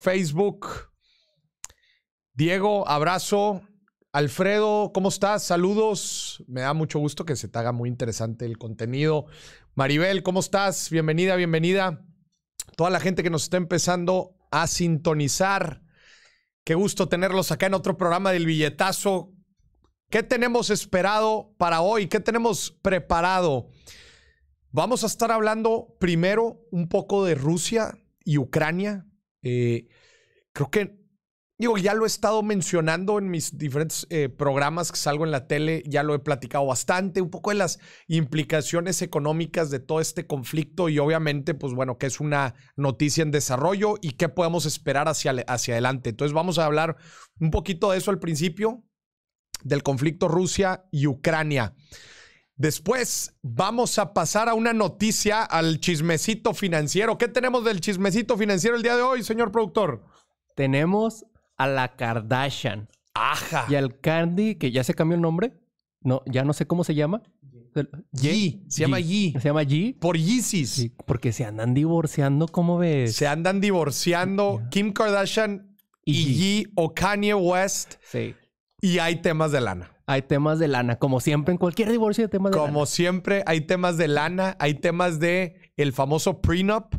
Facebook. Diego, abrazo. Alfredo, ¿cómo estás? Saludos. Me da mucho gusto que se te haga muy interesante el contenido. Maribel, ¿cómo estás? Bienvenida, bienvenida. Toda la gente que nos está empezando a sintonizar. Qué gusto tenerlos acá en otro programa del billetazo. ¿Qué tenemos esperado para hoy? ¿Qué tenemos preparado? Vamos a estar hablando primero un poco de Rusia y Ucrania, eh, creo que, digo, ya lo he estado mencionando en mis diferentes eh, programas que salgo en la tele, ya lo he platicado bastante, un poco de las implicaciones económicas de todo este conflicto y obviamente, pues bueno, que es una noticia en desarrollo y qué podemos esperar hacia, hacia adelante. Entonces vamos a hablar un poquito de eso al principio, del conflicto Rusia y Ucrania. Después vamos a pasar a una noticia al chismecito financiero. ¿Qué tenemos del chismecito financiero el día de hoy, señor productor? Tenemos a la Kardashian. aja, Y al Candy, que ya se cambió el nombre. No, ya no sé cómo se llama. G. Se llama G. Se llama G. Por Yeezys. porque se andan divorciando, ¿cómo ves? Se andan divorciando Kim Kardashian y, G. o Kanye West. Sí. Y hay temas de lana hay temas de lana. Como siempre, en cualquier divorcio hay temas de lana. Como siempre, hay temas de lana, hay temas de el famoso prenup,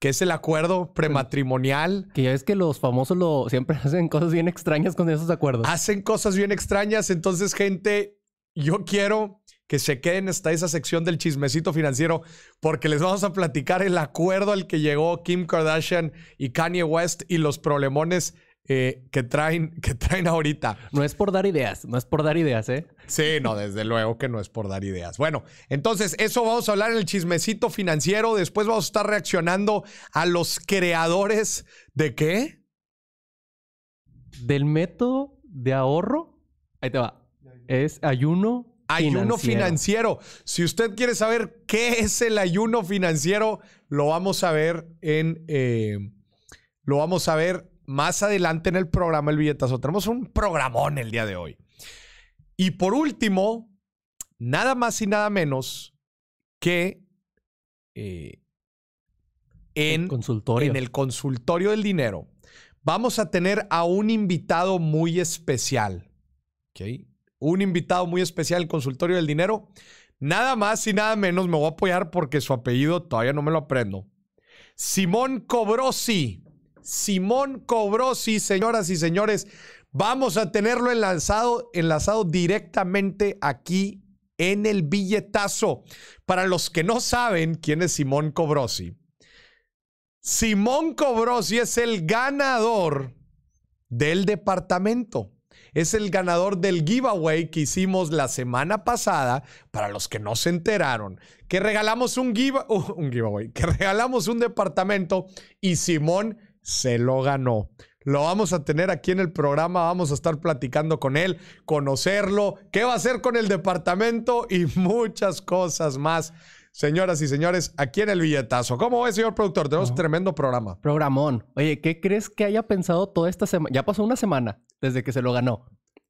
que es el acuerdo prematrimonial. Que ya ves que los famosos lo, siempre hacen cosas bien extrañas con esos acuerdos. Hacen cosas bien extrañas. Entonces, gente, yo quiero que se queden hasta esa sección del chismecito financiero, porque les vamos a platicar el acuerdo al que llegó Kim Kardashian y Kanye West y los problemones eh, que, traen, que traen ahorita. No es por dar ideas, no es por dar ideas, ¿eh? Sí, no, desde luego que no es por dar ideas. Bueno, entonces eso vamos a hablar en el chismecito financiero. Después vamos a estar reaccionando a los creadores de qué? Del método de ahorro. Ahí te va. Es ayuno. Ayuno financiero. Si usted quiere saber qué es el ayuno financiero, lo vamos a ver en... Eh, lo vamos a ver más adelante en el programa El Billetazo. Tenemos un programón el día de hoy. Y por último, nada más y nada menos que eh, en, el consultorio. en el consultorio del dinero vamos a tener a un invitado muy especial. ¿Ok? Un invitado muy especial el consultorio del dinero. Nada más y nada menos me voy a apoyar porque su apellido todavía no me lo aprendo. Simón Cobrosi. Simón Cobrosi, señoras y señores. Vamos a tenerlo enlazado, enlazado directamente aquí en el billetazo. Para los que no saben quién es Simón Cobrosi, Simón Cobrosi es el ganador del departamento. Es el ganador del giveaway que hicimos la semana pasada, para los que no se enteraron, que regalamos un, giveaway, que regalamos un departamento y Simón se lo ganó. Lo vamos a tener aquí en el programa, vamos a estar platicando con él, conocerlo, qué va a hacer con el departamento y muchas cosas más. Señoras y señores, aquí en el billetazo. ¿Cómo ves, señor productor? Tenemos un tremendo programa. Programón. Oye, ¿qué crees que haya pensado toda esta semana? Ya pasó una semana desde que se lo ganó.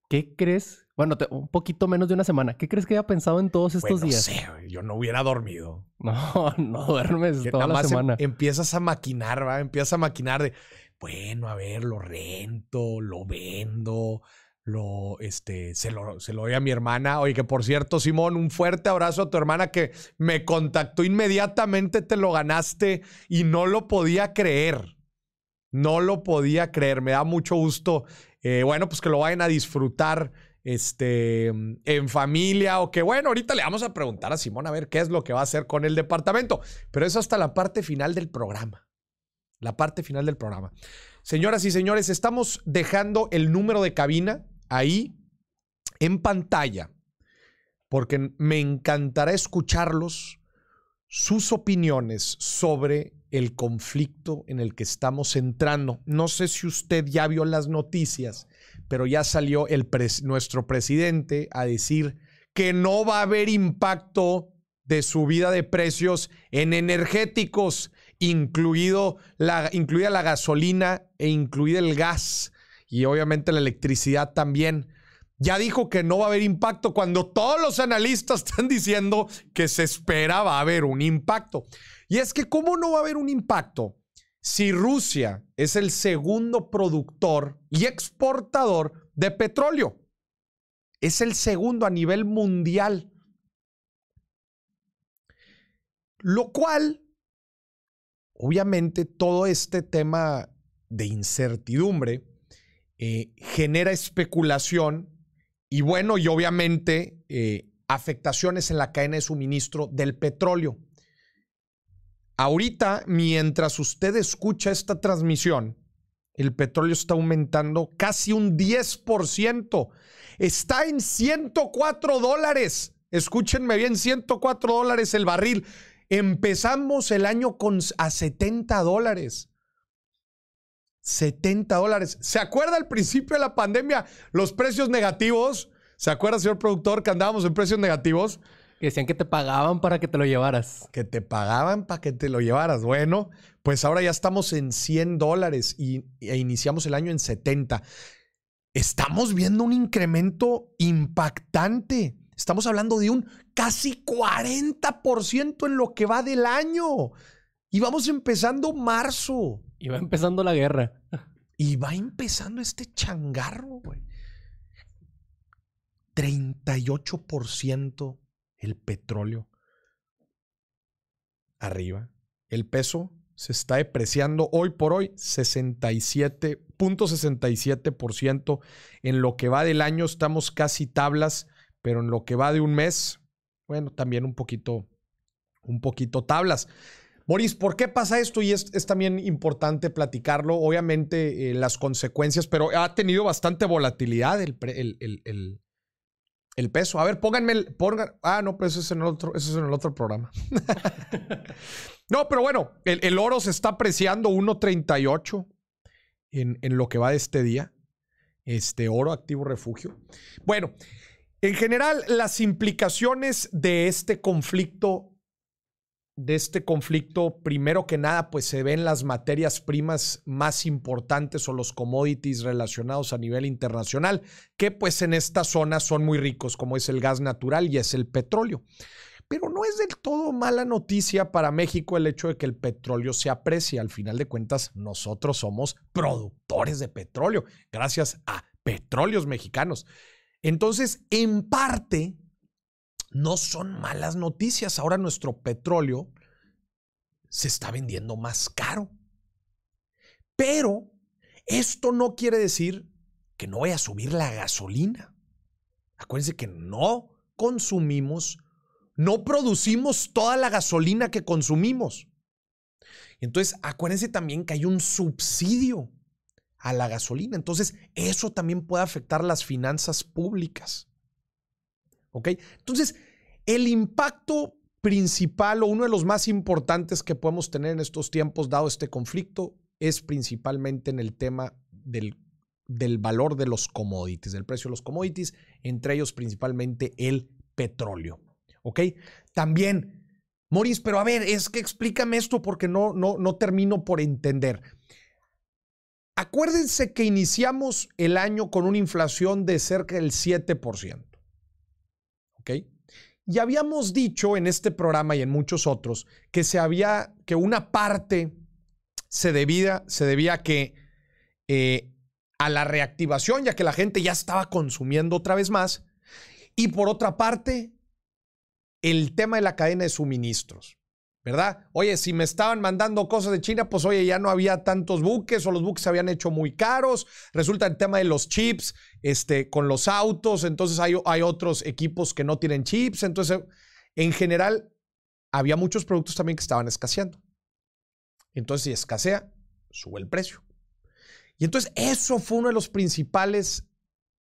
¿Qué crees? Bueno, un poquito menos de una semana. ¿Qué crees que haya pensado en todos estos días? Sé, yo no hubiera dormido. No, no duermes toda la em semana. empiezas a maquinar, va, empiezas a maquinar de, bueno, a ver, lo rento, lo vendo, lo, este, se lo, se lo doy a mi hermana. Oye, que por cierto, Simón, un fuerte abrazo a tu hermana que me contactó inmediatamente, te lo ganaste y no lo podía creer. No lo podía creer. Me da mucho gusto eh, bueno, pues que lo vayan a disfrutar este, en familia o que bueno, ahorita le vamos a preguntar a Simón a ver qué es lo que va a hacer con el departamento, pero eso hasta la parte final del programa. La parte final del programa. Señoras y señores, estamos dejando el número de cabina ahí en pantalla, porque me encantará escucharlos, sus opiniones sobre el conflicto en el que estamos entrando. No sé si usted ya vio las noticias, pero ya salió nuestro presidente a decir que no va a haber impacto de subida de precios en energéticos, incluido la, incluida la gasolina e incluida el gas y obviamente la electricidad también. Ya dijo que no va a haber impacto cuando todos los analistas están diciendo que se espera va a haber un impacto. Y es que ¿cómo no va a haber un impacto si Rusia es el segundo productor y exportador de petróleo? Es el segundo a nivel mundial. Lo cual, obviamente, todo este tema de incertidumbre eh, genera especulación y bueno, y obviamente eh, afectaciones en la cadena de suministro del petróleo. Ahorita, mientras usted escucha esta transmisión, el petróleo está aumentando casi un 10%. Está en 104 dólares. Escúchenme bien, 104 dólares el barril. Empezamos el año con, a 70 dólares. 70 dólares. ¿Se acuerda al principio de la pandemia los precios negativos? ¿Se acuerda, señor productor, que andábamos en precios negativos? Que decían que te pagaban para que te lo llevaras. Que te pagaban para que te lo llevaras. Bueno, pues ahora ya estamos en 100 dólares y, e iniciamos el año en 70. Estamos viendo un incremento impactante. Estamos hablando de un casi 40% en lo que va del año. Y vamos empezando marzo. Y va empezando la guerra. Y va empezando este changarro, güey. 38% el petróleo arriba. El peso se está depreciando hoy por hoy 67.67%. En lo que va del año estamos casi tablas, pero en lo que va de un mes, bueno, también un poquito, un poquito tablas. Moris, ¿por qué pasa esto? Y es, también importante platicarlo, obviamente eh, las consecuencias, pero ha tenido bastante volatilidad el, el, el peso. A ver, pónganme el. ah, no, pero pues eso es en el otro, eso es en el otro programa. no, pero bueno, el, oro se está apreciando 1.38 en lo que va de este día. Este oro activo refugio. Bueno, en general, las implicaciones de este conflicto de este conflicto, primero que nada, pues se ven las materias primas más importantes o los commodities relacionados a nivel internacional, que pues en esta zona son muy ricos, como es el gas natural y es el petróleo. Pero no es del todo mala noticia para México el hecho de que el petróleo se aprecie. Al final de cuentas, nosotros somos productores de petróleo, gracias a petróleos mexicanos. Entonces, en parte, no son malas noticias. Ahora nuestro petróleo se está vendiendo más caro. Pero esto no quiere decir que no vaya a subir la gasolina. Acuérdense que no consumimos, no producimos toda la gasolina que consumimos. Entonces, acuérdense también que hay un subsidio a la gasolina. Entonces, eso también puede afectar las finanzas públicas. Entonces, el impacto principal o uno de los más importantes que podemos tener en estos tiempos, dado este conflicto, es principalmente en el tema del, valor de los commodities, del precio de los commodities, entre ellos principalmente el petróleo. También, Moris, pero a ver, es que explícame esto porque no, no termino por entender. Acuérdense que iniciamos el año con una inflación de cerca del 7%. Y habíamos dicho en este programa y en muchos otros que se había, que una parte se debía, se debía que eh, a la reactivación, ya que la gente ya estaba consumiendo otra vez más, y por otra parte, el tema de la cadena de suministros. ¿verdad? Oye, si me estaban mandando cosas de China, pues oye, ya no había tantos buques o los buques se habían hecho muy caros. Resulta el tema de los chips, este, con los autos, entonces hay, otros equipos que no tienen chips. Entonces, en general, había muchos productos también que estaban escaseando. Entonces, si escasea, sube el precio. Y entonces, eso fue uno de los principales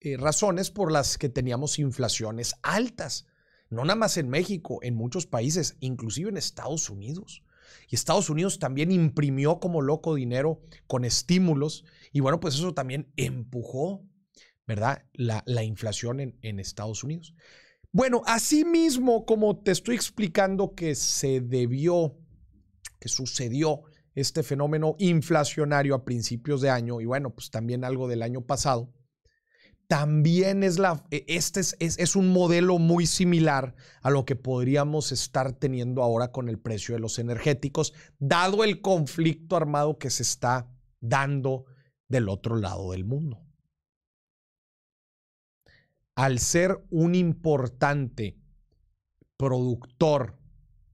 eh, razones por las que teníamos inflaciones altas no nada más en México, en muchos países, inclusive en Estados Unidos. Y Estados Unidos también imprimió como loco dinero con estímulos y bueno, pues eso también empujó, ¿verdad? La, inflación en, en Estados Unidos. Bueno, asimismo, como te estoy explicando que se debió, que sucedió este fenómeno inflacionario a principios de año y bueno, pues también algo del año pasado, también es, la, e, este es, un modelo muy similar a lo que podríamos estar teniendo ahora con el precio de los energéticos, dado el conflicto armado que se está dando del otro lado del mundo. Al ser un importante productor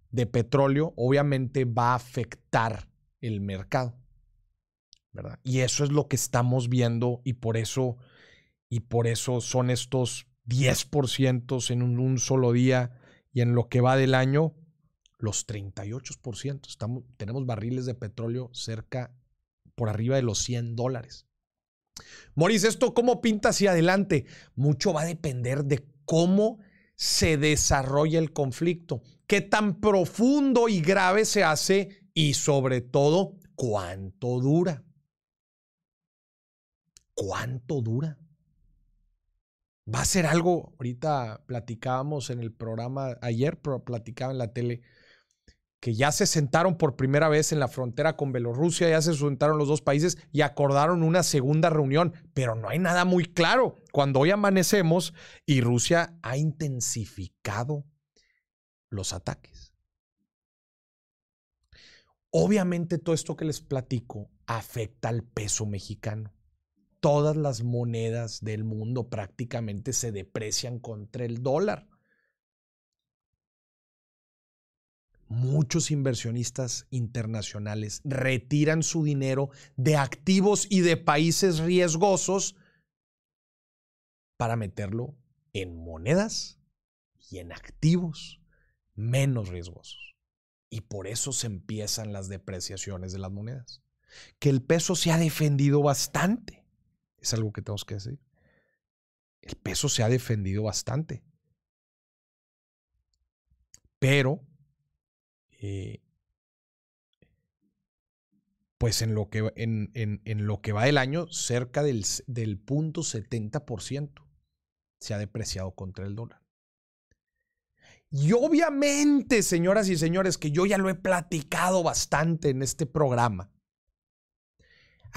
de petróleo, obviamente va a afectar el mercado. ¿verdad? Y eso es lo que estamos viendo y por eso y por eso son estos 10% en un, solo día y en lo que va del año, los 38%. Estamos, tenemos barriles de petróleo cerca, por arriba de los 100 dólares. Moris, ¿esto cómo pinta hacia adelante? Mucho va a depender de cómo se desarrolla el conflicto, qué tan profundo y grave se hace y sobre todo, cuánto dura. ¿Cuánto dura? va a ser algo. Ahorita platicábamos en el programa, ayer platicaba en la tele, que ya se sentaron por primera vez en la frontera con Bielorrusia, ya se sentaron los dos países y acordaron una segunda reunión, pero no hay nada muy claro. Cuando hoy amanecemos y Rusia ha intensificado los ataques. Obviamente todo esto que les platico afecta al peso mexicano todas las monedas del mundo prácticamente se deprecian contra el dólar. Muchos inversionistas internacionales retiran su dinero de activos y de países riesgosos para meterlo en monedas y en activos menos riesgosos. Y por eso se empiezan las depreciaciones de las monedas. Que el peso se ha defendido bastante es algo que tenemos que decir. El peso se ha defendido bastante. Pero, eh, pues en lo, que, en, en, lo que va el año, cerca del, del punto 70% se ha depreciado contra el dólar. Y obviamente, señoras y señores, que yo ya lo he platicado bastante en este programa.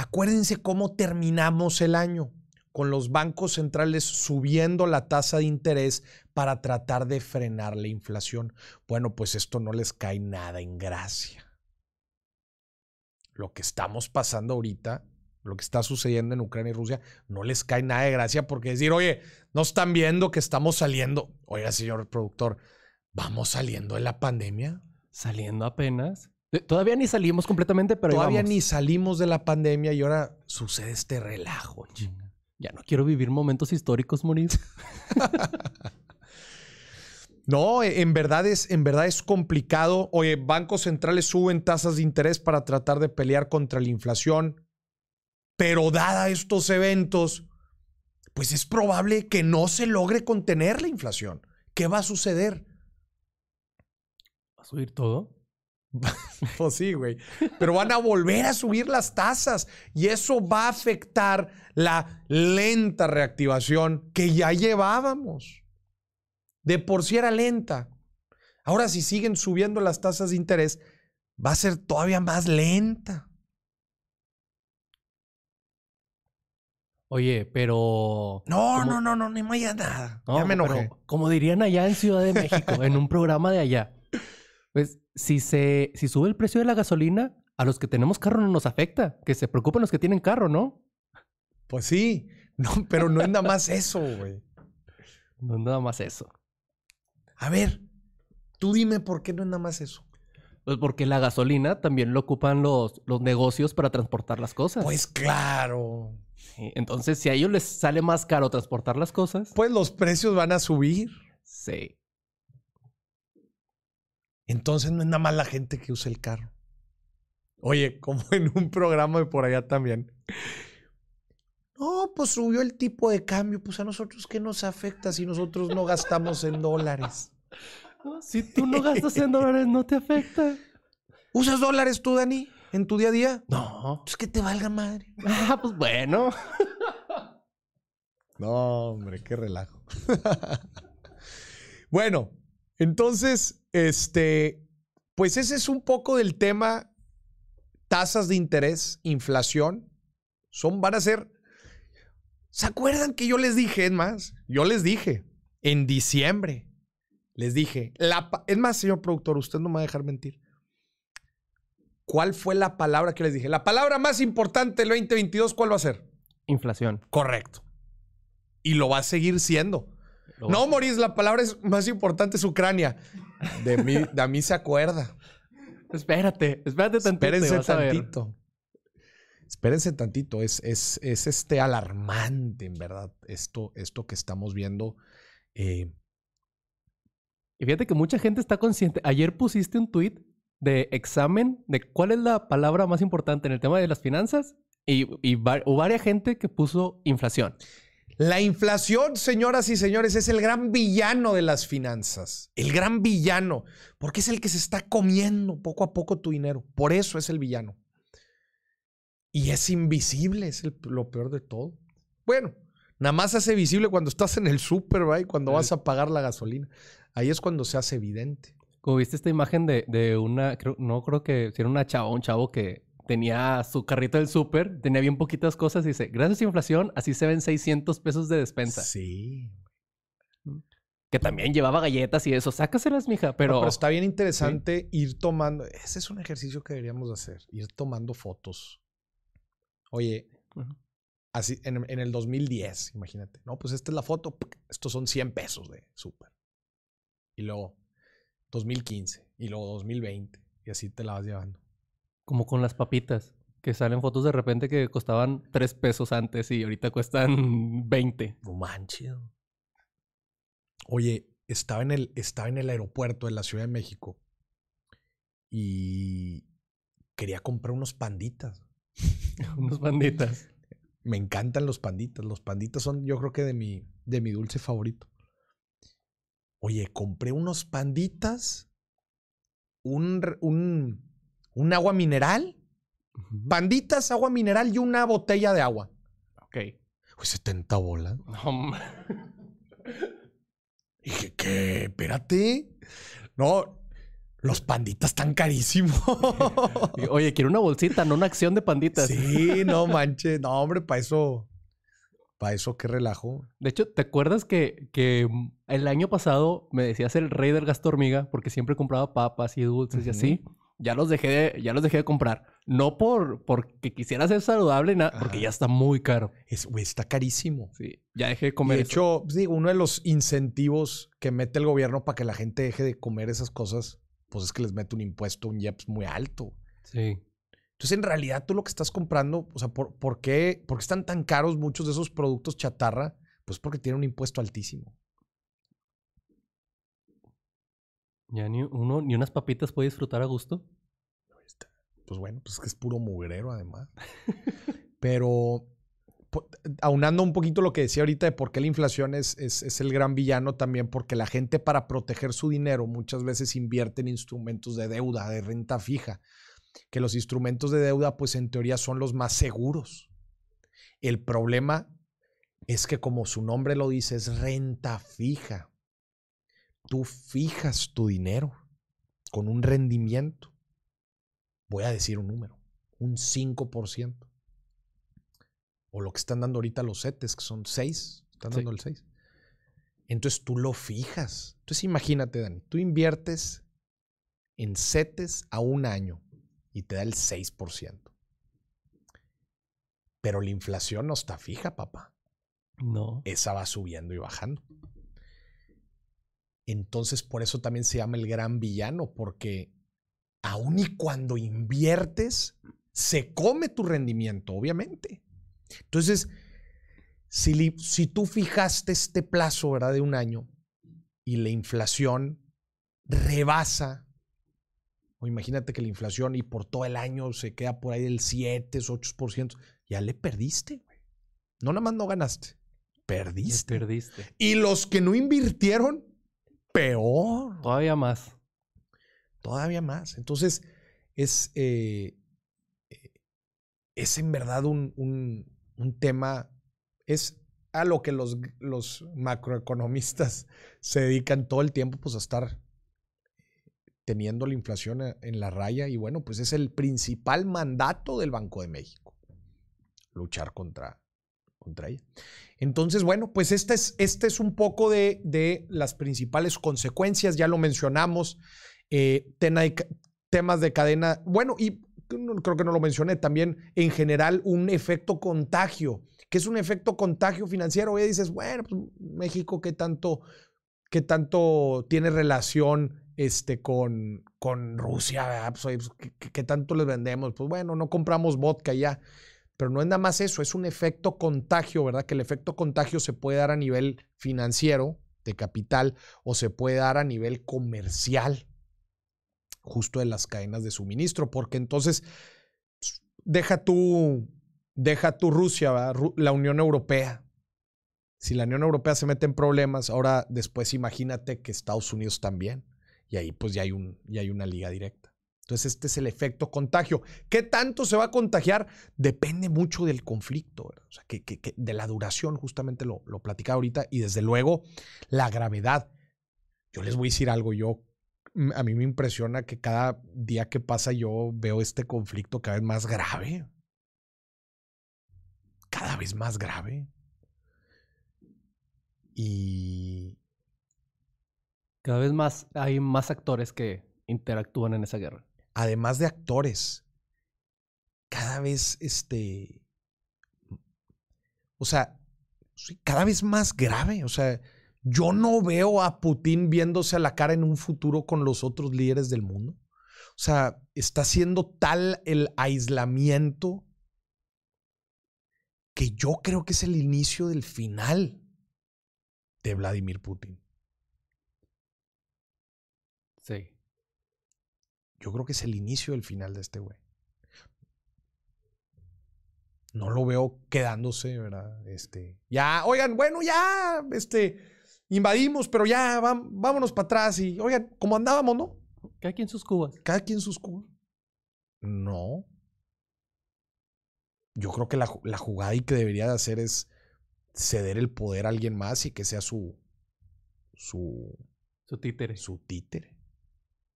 Acuérdense cómo terminamos el año con los bancos centrales subiendo la tasa de interés para tratar de frenar la inflación. Bueno, pues esto no les cae nada en gracia. Lo que estamos pasando ahorita, lo que está sucediendo en Ucrania y Rusia, no les cae nada de gracia porque decir, oye, no están viendo que estamos saliendo. Oiga, señor productor, ¿vamos saliendo de la pandemia? Saliendo apenas. Eh, todavía ni salimos completamente, pero todavía ni salimos de la pandemia y ahora sucede este relajo. Ya no quiero vivir momentos históricos, Moniz. no, eh, en verdad es, en verdad es complicado. Oye, bancos centrales suben tasas de interés para tratar de pelear contra la inflación, pero dada estos eventos, pues es probable que no se logre contener la inflación. ¿Qué va a suceder? ¿Va a subir todo? pues sí, güey. Pero van a volver a subir las tasas y eso va a afectar la lenta reactivación que ya llevábamos. De por sí era lenta. Ahora si siguen subiendo las tasas de interés, va a ser todavía más lenta. Oye, pero... No, no, no, no, ni me haya nada. ya me enojé. Como dirían allá en Ciudad de México, en un programa de allá. Pues si se si sube el precio de la gasolina, a los que tenemos carro no nos afecta, que se preocupen los que tienen carro, ¿no? Pues sí, no, pero no es nada más eso, güey. No es nada más eso. A ver, tú dime por qué no es nada más eso. Pues porque la gasolina también lo ocupan los, los negocios para transportar las cosas. Pues claro. entonces, si a ellos les sale más caro transportar las cosas. Pues los precios van a subir. Sí. Entonces no es nada más la gente que usa el carro. Oye, como en un programa de por allá también. No, pues subió el tipo de cambio. Pues a nosotros, ¿qué nos afecta si nosotros no gastamos en dólares? Ah, si tú no gastas en dólares, no te afecta. ¿Usas dólares tú, Dani, en tu día a día? No. Pues que te valga madre. Ah, pues bueno. No, hombre, qué relajo. bueno, entonces este, pues ese es un poco del tema tasas de interés, inflación. Son, van a ser. ¿Se acuerdan que yo les dije, es más, yo les dije en diciembre, les dije, es más, señor productor, usted no me va a dejar mentir. ¿Cuál fue la palabra que les dije? La palabra más importante del 2022, ¿cuál va a ser? Inflación. Correcto. Y lo va a seguir siendo. No, Morís, la palabra más importante es Ucrania. De mí, de mí se acuerda. Espérate, espérate tantito. Espérense tantito. Espérense tantito. Es, es, este alarmante, en verdad, esto, esto que estamos viendo. Eh. y fíjate que mucha gente está consciente. Ayer pusiste un tweet de examen de cuál es la palabra más importante en el tema de las finanzas y, y varias gente que puso inflación. La inflación, señoras y señores, es el gran villano de las finanzas. El gran villano, porque es el que se está comiendo poco a poco tu dinero. Por eso es el villano. Y es invisible, es lo peor de todo. Bueno, nada más se hace visible cuando estás en el super, cuando vas a pagar la gasolina. Ahí es cuando se hace evidente. Como viste esta imagen de, de una, creo, no creo que, era una chava, un chavo que tenía su carrito del súper, tenía bien poquitas cosas y dice, gracias a inflación, así se ven 600 pesos de despensa. Sí. Mm. Que también llevaba galletas y eso, sácaselas, mija, pero... está bien interesante ir tomando, ese es un ejercicio que deberíamos hacer, ir tomando fotos. Oye, así en, en, el 2010, imagínate, no, pues esta es la foto, estos son 100 pesos de súper. Y luego 2015, y luego 2020, y así te la vas llevando. Como con las papitas, que salen fotos de repente que costaban tres pesos antes y ahorita cuestan veinte. No Oye, estaba en el, estaba en el aeropuerto de la Ciudad de México y quería comprar unos panditas. unos panditas. Me encantan los panditas. Los panditas son, yo creo que de mi, de mi dulce favorito. Oye, compré unos panditas, un, un, un agua mineral, banditas, agua mineral y una botella de agua. Ok. 70 bolas. No, y dije, ¿qué? Espérate. No, los panditas están carísimos. Oye, quiero una bolsita, no una acción de panditas. Sí, no manches. No, hombre, para eso. Para eso, qué relajo. De hecho, ¿te acuerdas que, que, el año pasado me decías el rey del gasto hormiga? Porque siempre compraba papas y dulces y así ya los dejé de, ya los dejé de comprar. No por porque quisiera ser saludable, nada, porque ya está muy caro. Es, está carísimo. Sí, ya dejé de comer. de hecho, sí, uno de los incentivos que mete el gobierno para que la gente deje de comer esas cosas, pues es que les mete un impuesto, un IEPS muy alto. Sí. Entonces, en realidad, tú lo que estás comprando, o sea, ¿por, qué, ¿por qué están tan caros muchos de esos productos chatarra? Pues porque tienen un impuesto altísimo. Ya ni uno, ni unas papitas puede disfrutar a gusto. Pues bueno, pues que es puro mugrero además. Pero pues, aunando un poquito lo que decía ahorita de por qué la inflación es, es, es, el gran villano también, porque la gente para proteger su dinero muchas veces invierte en instrumentos de deuda, de renta fija, que los instrumentos de deuda pues en teoría son los más seguros. El problema es que como su nombre lo dice, es renta fija tú fijas tu dinero con un rendimiento, voy a decir un número, un 5%. O lo que están dando ahorita los CETES, que son 6, están dando el 6. Entonces tú lo fijas. Entonces imagínate, Dani, tú inviertes en SETES a un año y te da el 6%. Pero la inflación no está fija, papá. No. Esa va subiendo y bajando. Entonces por eso también se llama el gran villano, porque aun y cuando inviertes, se come tu rendimiento, obviamente. Entonces, si, si tú fijaste este plazo ¿verdad? de un año y la inflación rebasa, o imagínate que la inflación y por todo el año se queda por ahí del 7, 8%, ya le perdiste, No nada más no ganaste, perdiste. perdiste. Y los que no invirtieron, peor. Todavía más. Todavía más. Entonces, es, eh, eh, es en verdad un, tema, es a lo que los, los macroeconomistas se dedican todo el tiempo, pues a estar teniendo la inflación en la raya y bueno, pues es el principal mandato del Banco de México, luchar contra contra ella. Entonces, bueno, pues este es, este es un poco de, de las principales consecuencias, ya lo mencionamos, eh, temas de cadena, bueno, y creo que no lo mencioné, también en general un efecto contagio, que es un efecto contagio financiero. Y dices, bueno, pues, México, ¿qué tanto, qué tanto tiene relación este, con, con Rusia? Ah, pues, pues, ¿qué, tanto les vendemos? Pues bueno, no compramos vodka ya. Pero no es nada más eso, es un efecto contagio, ¿verdad? Que el efecto contagio se puede dar a nivel financiero, de capital, o se puede dar a nivel comercial, justo de las cadenas de suministro, porque entonces pues, deja tu, deja Rusia, la Unión Europea. Si la Unión Europea se mete en problemas, ahora después imagínate que Estados Unidos también. Y ahí pues ya hay, un, ya hay una liga directa. Entonces, este es el efecto contagio. ¿Qué tanto se va a contagiar? Depende mucho del conflicto, o sea, de la duración, justamente lo, lo platicaba ahorita, y desde luego la gravedad. Yo les voy a decir algo, yo mm, a mí me impresiona que cada día que pasa yo veo este conflicto cada vez más grave. Cada vez más grave. Y... Cada vez más hay más actores que interactúan en esa guerra además de actores, cada vez, este, o sea, cada vez más grave. O sea, yo no veo a Putin viéndose a la cara en un futuro con los otros líderes del mundo. O sea, está siendo tal el aislamiento que yo creo que es el inicio del final de Vladimir Putin. Sí yo creo que es el inicio del final de este güey. No lo veo quedándose, ¿verdad? Este, ya, oigan, bueno, ya, este, invadimos, pero ya, vámonos para atrás y, oigan, como andábamos, ¿no? Cada quien sus cubas. Cada quien sus cubas. No. Yo creo que la, la jugada y que debería de hacer es ceder el poder a alguien más y que sea su, su, su títere. Su títere.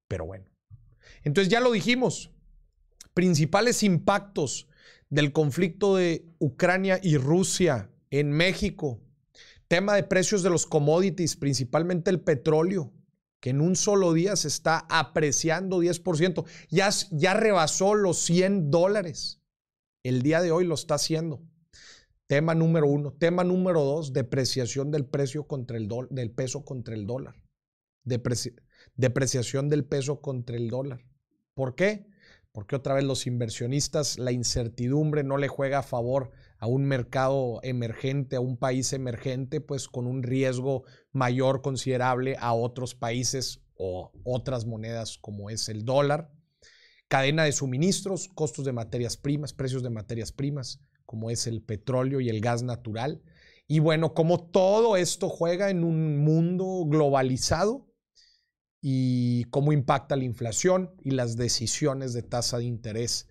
Pero bueno, entonces ya lo dijimos, principales impactos del conflicto de Ucrania y Rusia en México, tema de precios de los commodities, principalmente el petróleo, que en un solo día se está apreciando 10%, ya, ya rebasó los 100 dólares, el día de hoy lo está haciendo. Tema número uno. Tema número dos, depreciación del precio contra el del peso contra el dólar depreciación del peso contra el dólar. ¿Por qué? Porque otra vez los inversionistas, la incertidumbre no le juega a favor a un mercado emergente, a un país emergente, pues con un riesgo mayor considerable a otros países o otras monedas como es el dólar. Cadena de suministros, costos de materias primas, precios de materias primas, como es el petróleo y el gas natural. Y bueno, como todo esto juega en un mundo globalizado, y cómo impacta la inflación y las decisiones de tasa de interés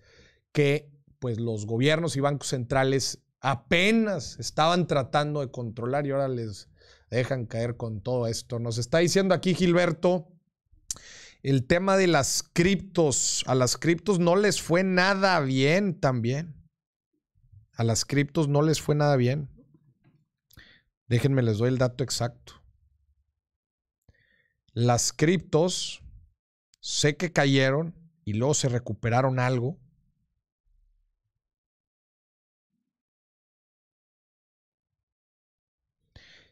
que pues los gobiernos y bancos centrales apenas estaban tratando de controlar y ahora les dejan caer con todo esto. Nos está diciendo aquí Gilberto el tema de las criptos, a las criptos no les fue nada bien también. A las criptos no les fue nada bien. Déjenme, les doy el dato exacto. Las criptos, sé que cayeron y luego se recuperaron algo.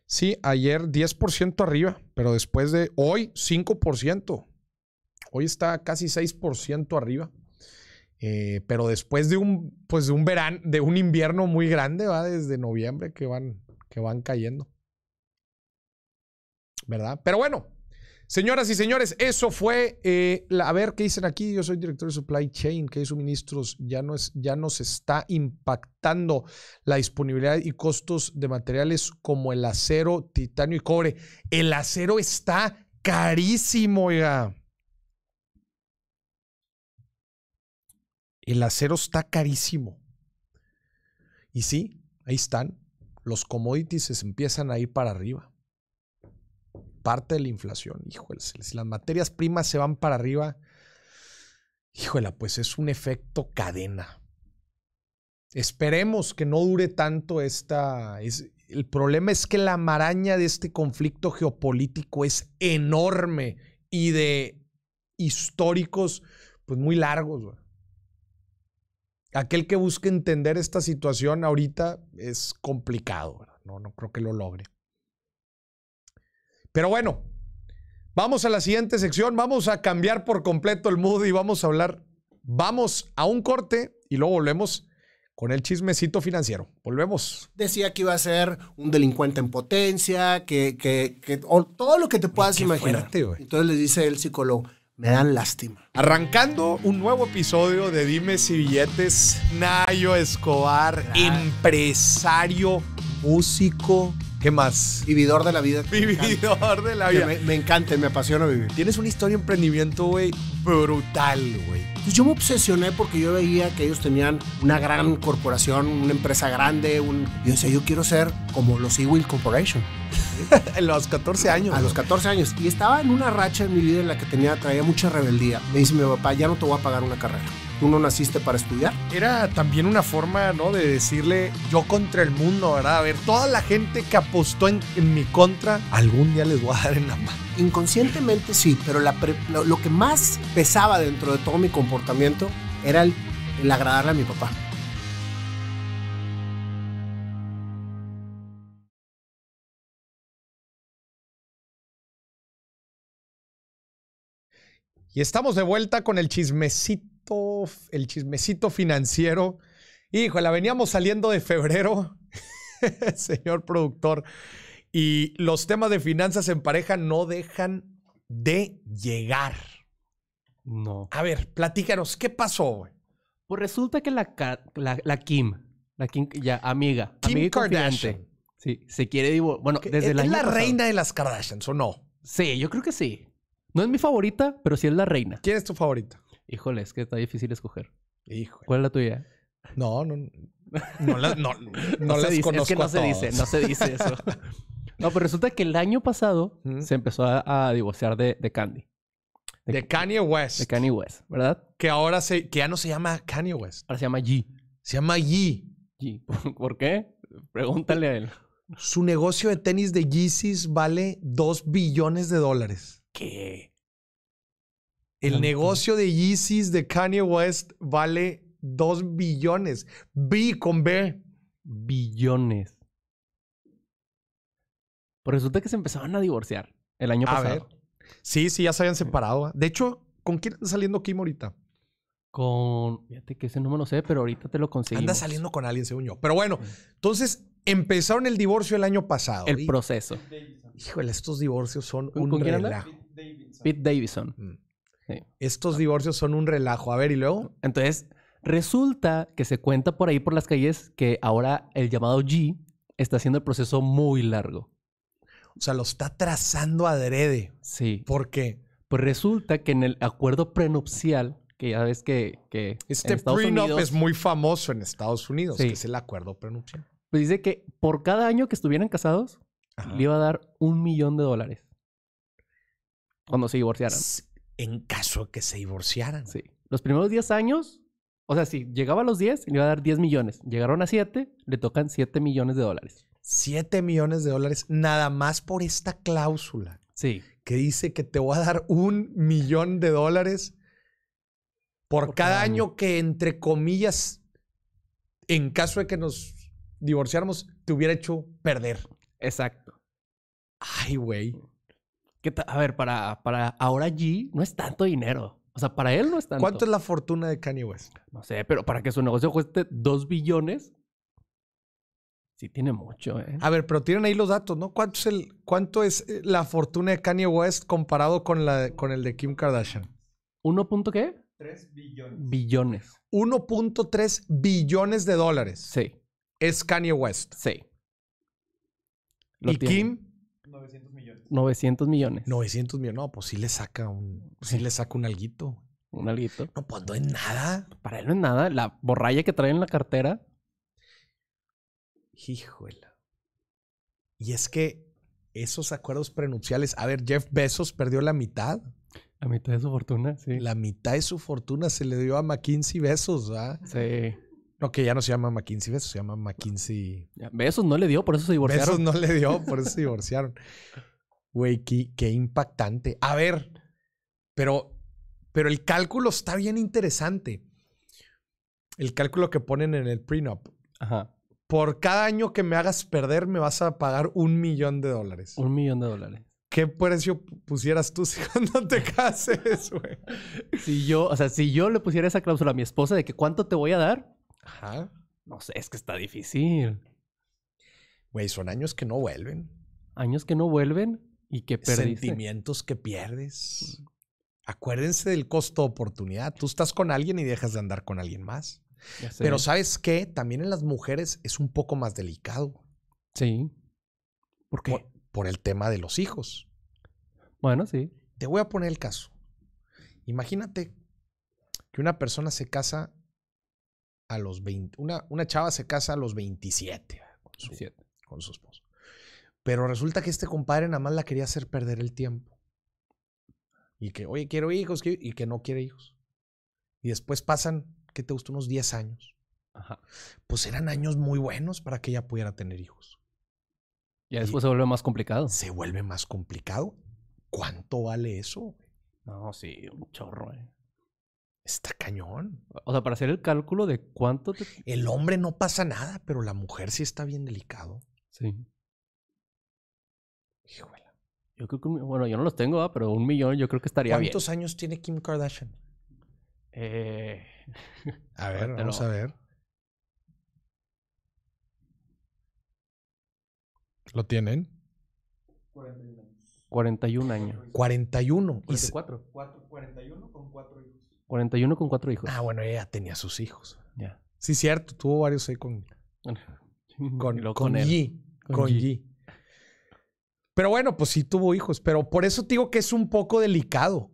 Sí, ayer 10% arriba, pero después de hoy 5%. Hoy está casi 6% arriba. Eh, pero después de un, pues de un verano, de un invierno muy grande, va desde noviembre que van, que van cayendo. ¿Verdad? Pero bueno, Señoras y señores, eso fue, eh, a ver qué dicen aquí, yo soy director de Supply Chain, que hay suministros, ya, no es, ya nos está impactando la disponibilidad y costos de materiales como el acero, titanio y cobre. El acero está carísimo, oiga. El acero está carísimo. Y sí, ahí están, los commodities se empiezan a ir para arriba parte de la inflación. Híjole, si las materias primas se van para arriba, híjole, pues es un efecto cadena. Esperemos que no dure tanto esta... Es, el problema es que la maraña de este conflicto geopolítico es enorme y de históricos pues muy largos. Aquel que busque entender esta situación ahorita es complicado, no, no creo que lo logre. Pero bueno, vamos a la siguiente sección, vamos a cambiar por completo el mood y vamos a hablar, vamos a un corte y luego volvemos con el chismecito financiero. Volvemos. Decía que iba a ser un delincuente en potencia, que, todo lo que te puedas imaginar. Entonces le dice el psicólogo, me dan lástima. Arrancando un nuevo episodio de Dimes y Billetes, Nayo Escobar, empresario, músico, ¿Qué más? Vividor de la vida. Vividor de la vida. Me, encanta, me apasiona vivir. Tienes una historia de emprendimiento, güey, brutal, güey. Pues yo me obsesioné porque yo veía que ellos tenían una gran corporación, una empresa grande. Un... Yo decía, yo quiero ser como los e Corporation. A los 14 años. A los 14 años. Y estaba en una racha en mi vida en la que tenía, traía mucha rebeldía. Me dice mi papá, ya no te voy a pagar una carrera tú no naciste para estudiar. Era también una forma, ¿no? De decirle yo contra el mundo, ¿verdad? A ver, toda la gente que apostó en, mi contra, algún día les voy a dar en la mano. Inconscientemente sí, pero lo, que más pesaba dentro de todo mi comportamiento era el agradarle a mi papá. Y estamos de vuelta con el chismecito el chismecito financiero. Híjole, veníamos saliendo de febrero, señor productor, y los temas de finanzas en pareja no dejan de llegar. No. A ver, platícanos, ¿qué pasó? Pues resulta que la, la, Kim, la Kim, ya amiga, Kim Kardashian. Sí, se quiere divorciar. Bueno, desde ¿Es la, reina de las Kardashians o no? Sí, yo creo que sí. No es mi favorita, pero sí es la reina. ¿Quién es tu favorita? Híjole, es que está difícil escoger. Híjole. ¿Cuál es la tuya? No, no. No, la, no, no, Es que no se dice, no se dice eso. no, pero resulta que el año pasado se empezó a, divorciar de, Candy. De, Kanye West. De Kanye West, ¿verdad? Que ahora se, que ya no se llama Kanye West. Ahora se llama G. Se llama G. G. ¿Por qué? Pregúntale a él. Su negocio de tenis de Yeezys vale 2 billones de dólares. ¿Qué? El negocio de Yeezys de Kanye West vale 2 billones. B con B. Billones. Pues resulta que se empezaban a divorciar el año a pasado. Ver. Sí, sí, ya se habían separado. ¿ah? De hecho, ¿con quién está saliendo Kim ahorita? Con. Fíjate que ese no me lo sé, pero ahorita te lo conseguí. Anda saliendo con alguien, según yo. Pero bueno, entonces empezaron el divorcio el año pasado. El proceso. Híjole, estos divorcios son ¿Con, un ¿con quién Pete Davidson. Pete mm. Davidson. Estos divorcios son un relajo. A ver, ¿y luego? Entonces, resulta que se cuenta por ahí por las calles que ahora el llamado G está haciendo el proceso muy largo. O sea, lo está trazando adrede. Sí. ¿Por qué? Pues resulta que en el acuerdo prenupcial, que ya ves que... que este prenup es muy famoso en Estados Unidos, que es el acuerdo prenupcial. Pues dice que por cada año que estuvieran casados, le iba a dar un millón de dólares. Cuando se divorciaran en caso de que se divorciaran. Sí. Los primeros 10 años, o sea, si llegaba a los 10, le iba a dar 10 millones. Llegaron a 7, le tocan 7 millones de dólares. 7 millones de dólares nada más por esta cláusula. Sí. Que dice que te voy a dar un millón de dólares por, cada, año que, entre comillas, en caso de que nos divorciáramos, te hubiera hecho perder. Exacto. Ay, güey a ver, para, para ahora allí no es tanto dinero. O sea, para él no es tanto. ¿Cuánto es la fortuna de Kanye West? No sé, pero para que su negocio cueste 2 billones, sí tiene mucho, ¿eh? A ver, pero tienen ahí los datos, ¿no? ¿Cuánto es, el, cuánto es eh, la fortuna de Kanye West comparado con, la, con el de Kim Kardashian? ¿1. qué? 3 billones. Billones. 1.3 billones de dólares. Sí. Es Kanye West. Sí. y Kim 900 millones. 900 millones. No, pues sí le saca un. Sí le saca un alguito. Un alguito. No, pues no es nada. Para él no es nada. La borralla que trae en la cartera. híjole Y es que esos acuerdos prenupciales. A ver, Jeff Besos perdió la mitad. La mitad de su fortuna, sí. La mitad de su fortuna se le dio a McKinsey Besos, ¿ah? Sí. No, que ya no se llama McKinsey Besos, se llama McKinsey. Besos no le dio, por eso se divorciaron. Besos no le dio, por eso se divorciaron. Güey, qué, impactante. A ver, pero, pero el cálculo está bien interesante. El cálculo que ponen en el prenup. Ajá. Por cada año que me hagas perder, me vas a pagar un millón de dólares. Un millón de dólares. ¿Qué precio pusieras tú si cuando te cases, güey? si yo, o sea, si yo le pusiera esa cláusula a mi esposa de que cuánto te voy a dar. Ajá. No sé, es que está difícil. Güey, son años que no vuelven. Años que no vuelven. ¿Y qué perdiste? Sentimientos que pierdes. Acuérdense del costo de oportunidad. Tú estás con alguien y dejas de andar con alguien más. Pero sabes qué, también en las mujeres es un poco más delicado. Sí. ¿Por qué? Por, el tema de los hijos. Bueno, sí. Te voy a poner el caso. Imagínate que una persona se casa a los 20, una, chava se casa a los 27 con sus pero resulta que este compadre nada más la quería hacer perder el tiempo. Y que, oye, quiero hijos, y que no quiere hijos. Y después pasan, ¿qué te gustó? Unos 10 años. Ajá. Pues eran años muy buenos para que ella pudiera tener hijos. Y después se vuelve más complicado. Se vuelve más complicado. ¿Cuánto vale eso? No, sí, un chorro, eh. Está cañón. O sea, para hacer el cálculo de cuánto El hombre no pasa nada, pero la mujer sí está bien delicado. Sí. Híjole. Yo creo que, bueno, yo no los tengo, pero un millón yo creo que estaría ¿Cuántos bien. ¿Cuántos años tiene Kim Kardashian? Eh, a ver, vamos a ver. ¿Lo tienen? 41 años. 41 años. 41. 44. 41 con 4 hijos. 41 con 4 hijos. Ah, bueno, ella tenía sus hijos. Ya. Sí, cierto. Tuvo varios ahí con... Con, con, con, G. Con, G. Pero bueno, pues sí tuvo hijos, pero por eso te digo que es un poco delicado.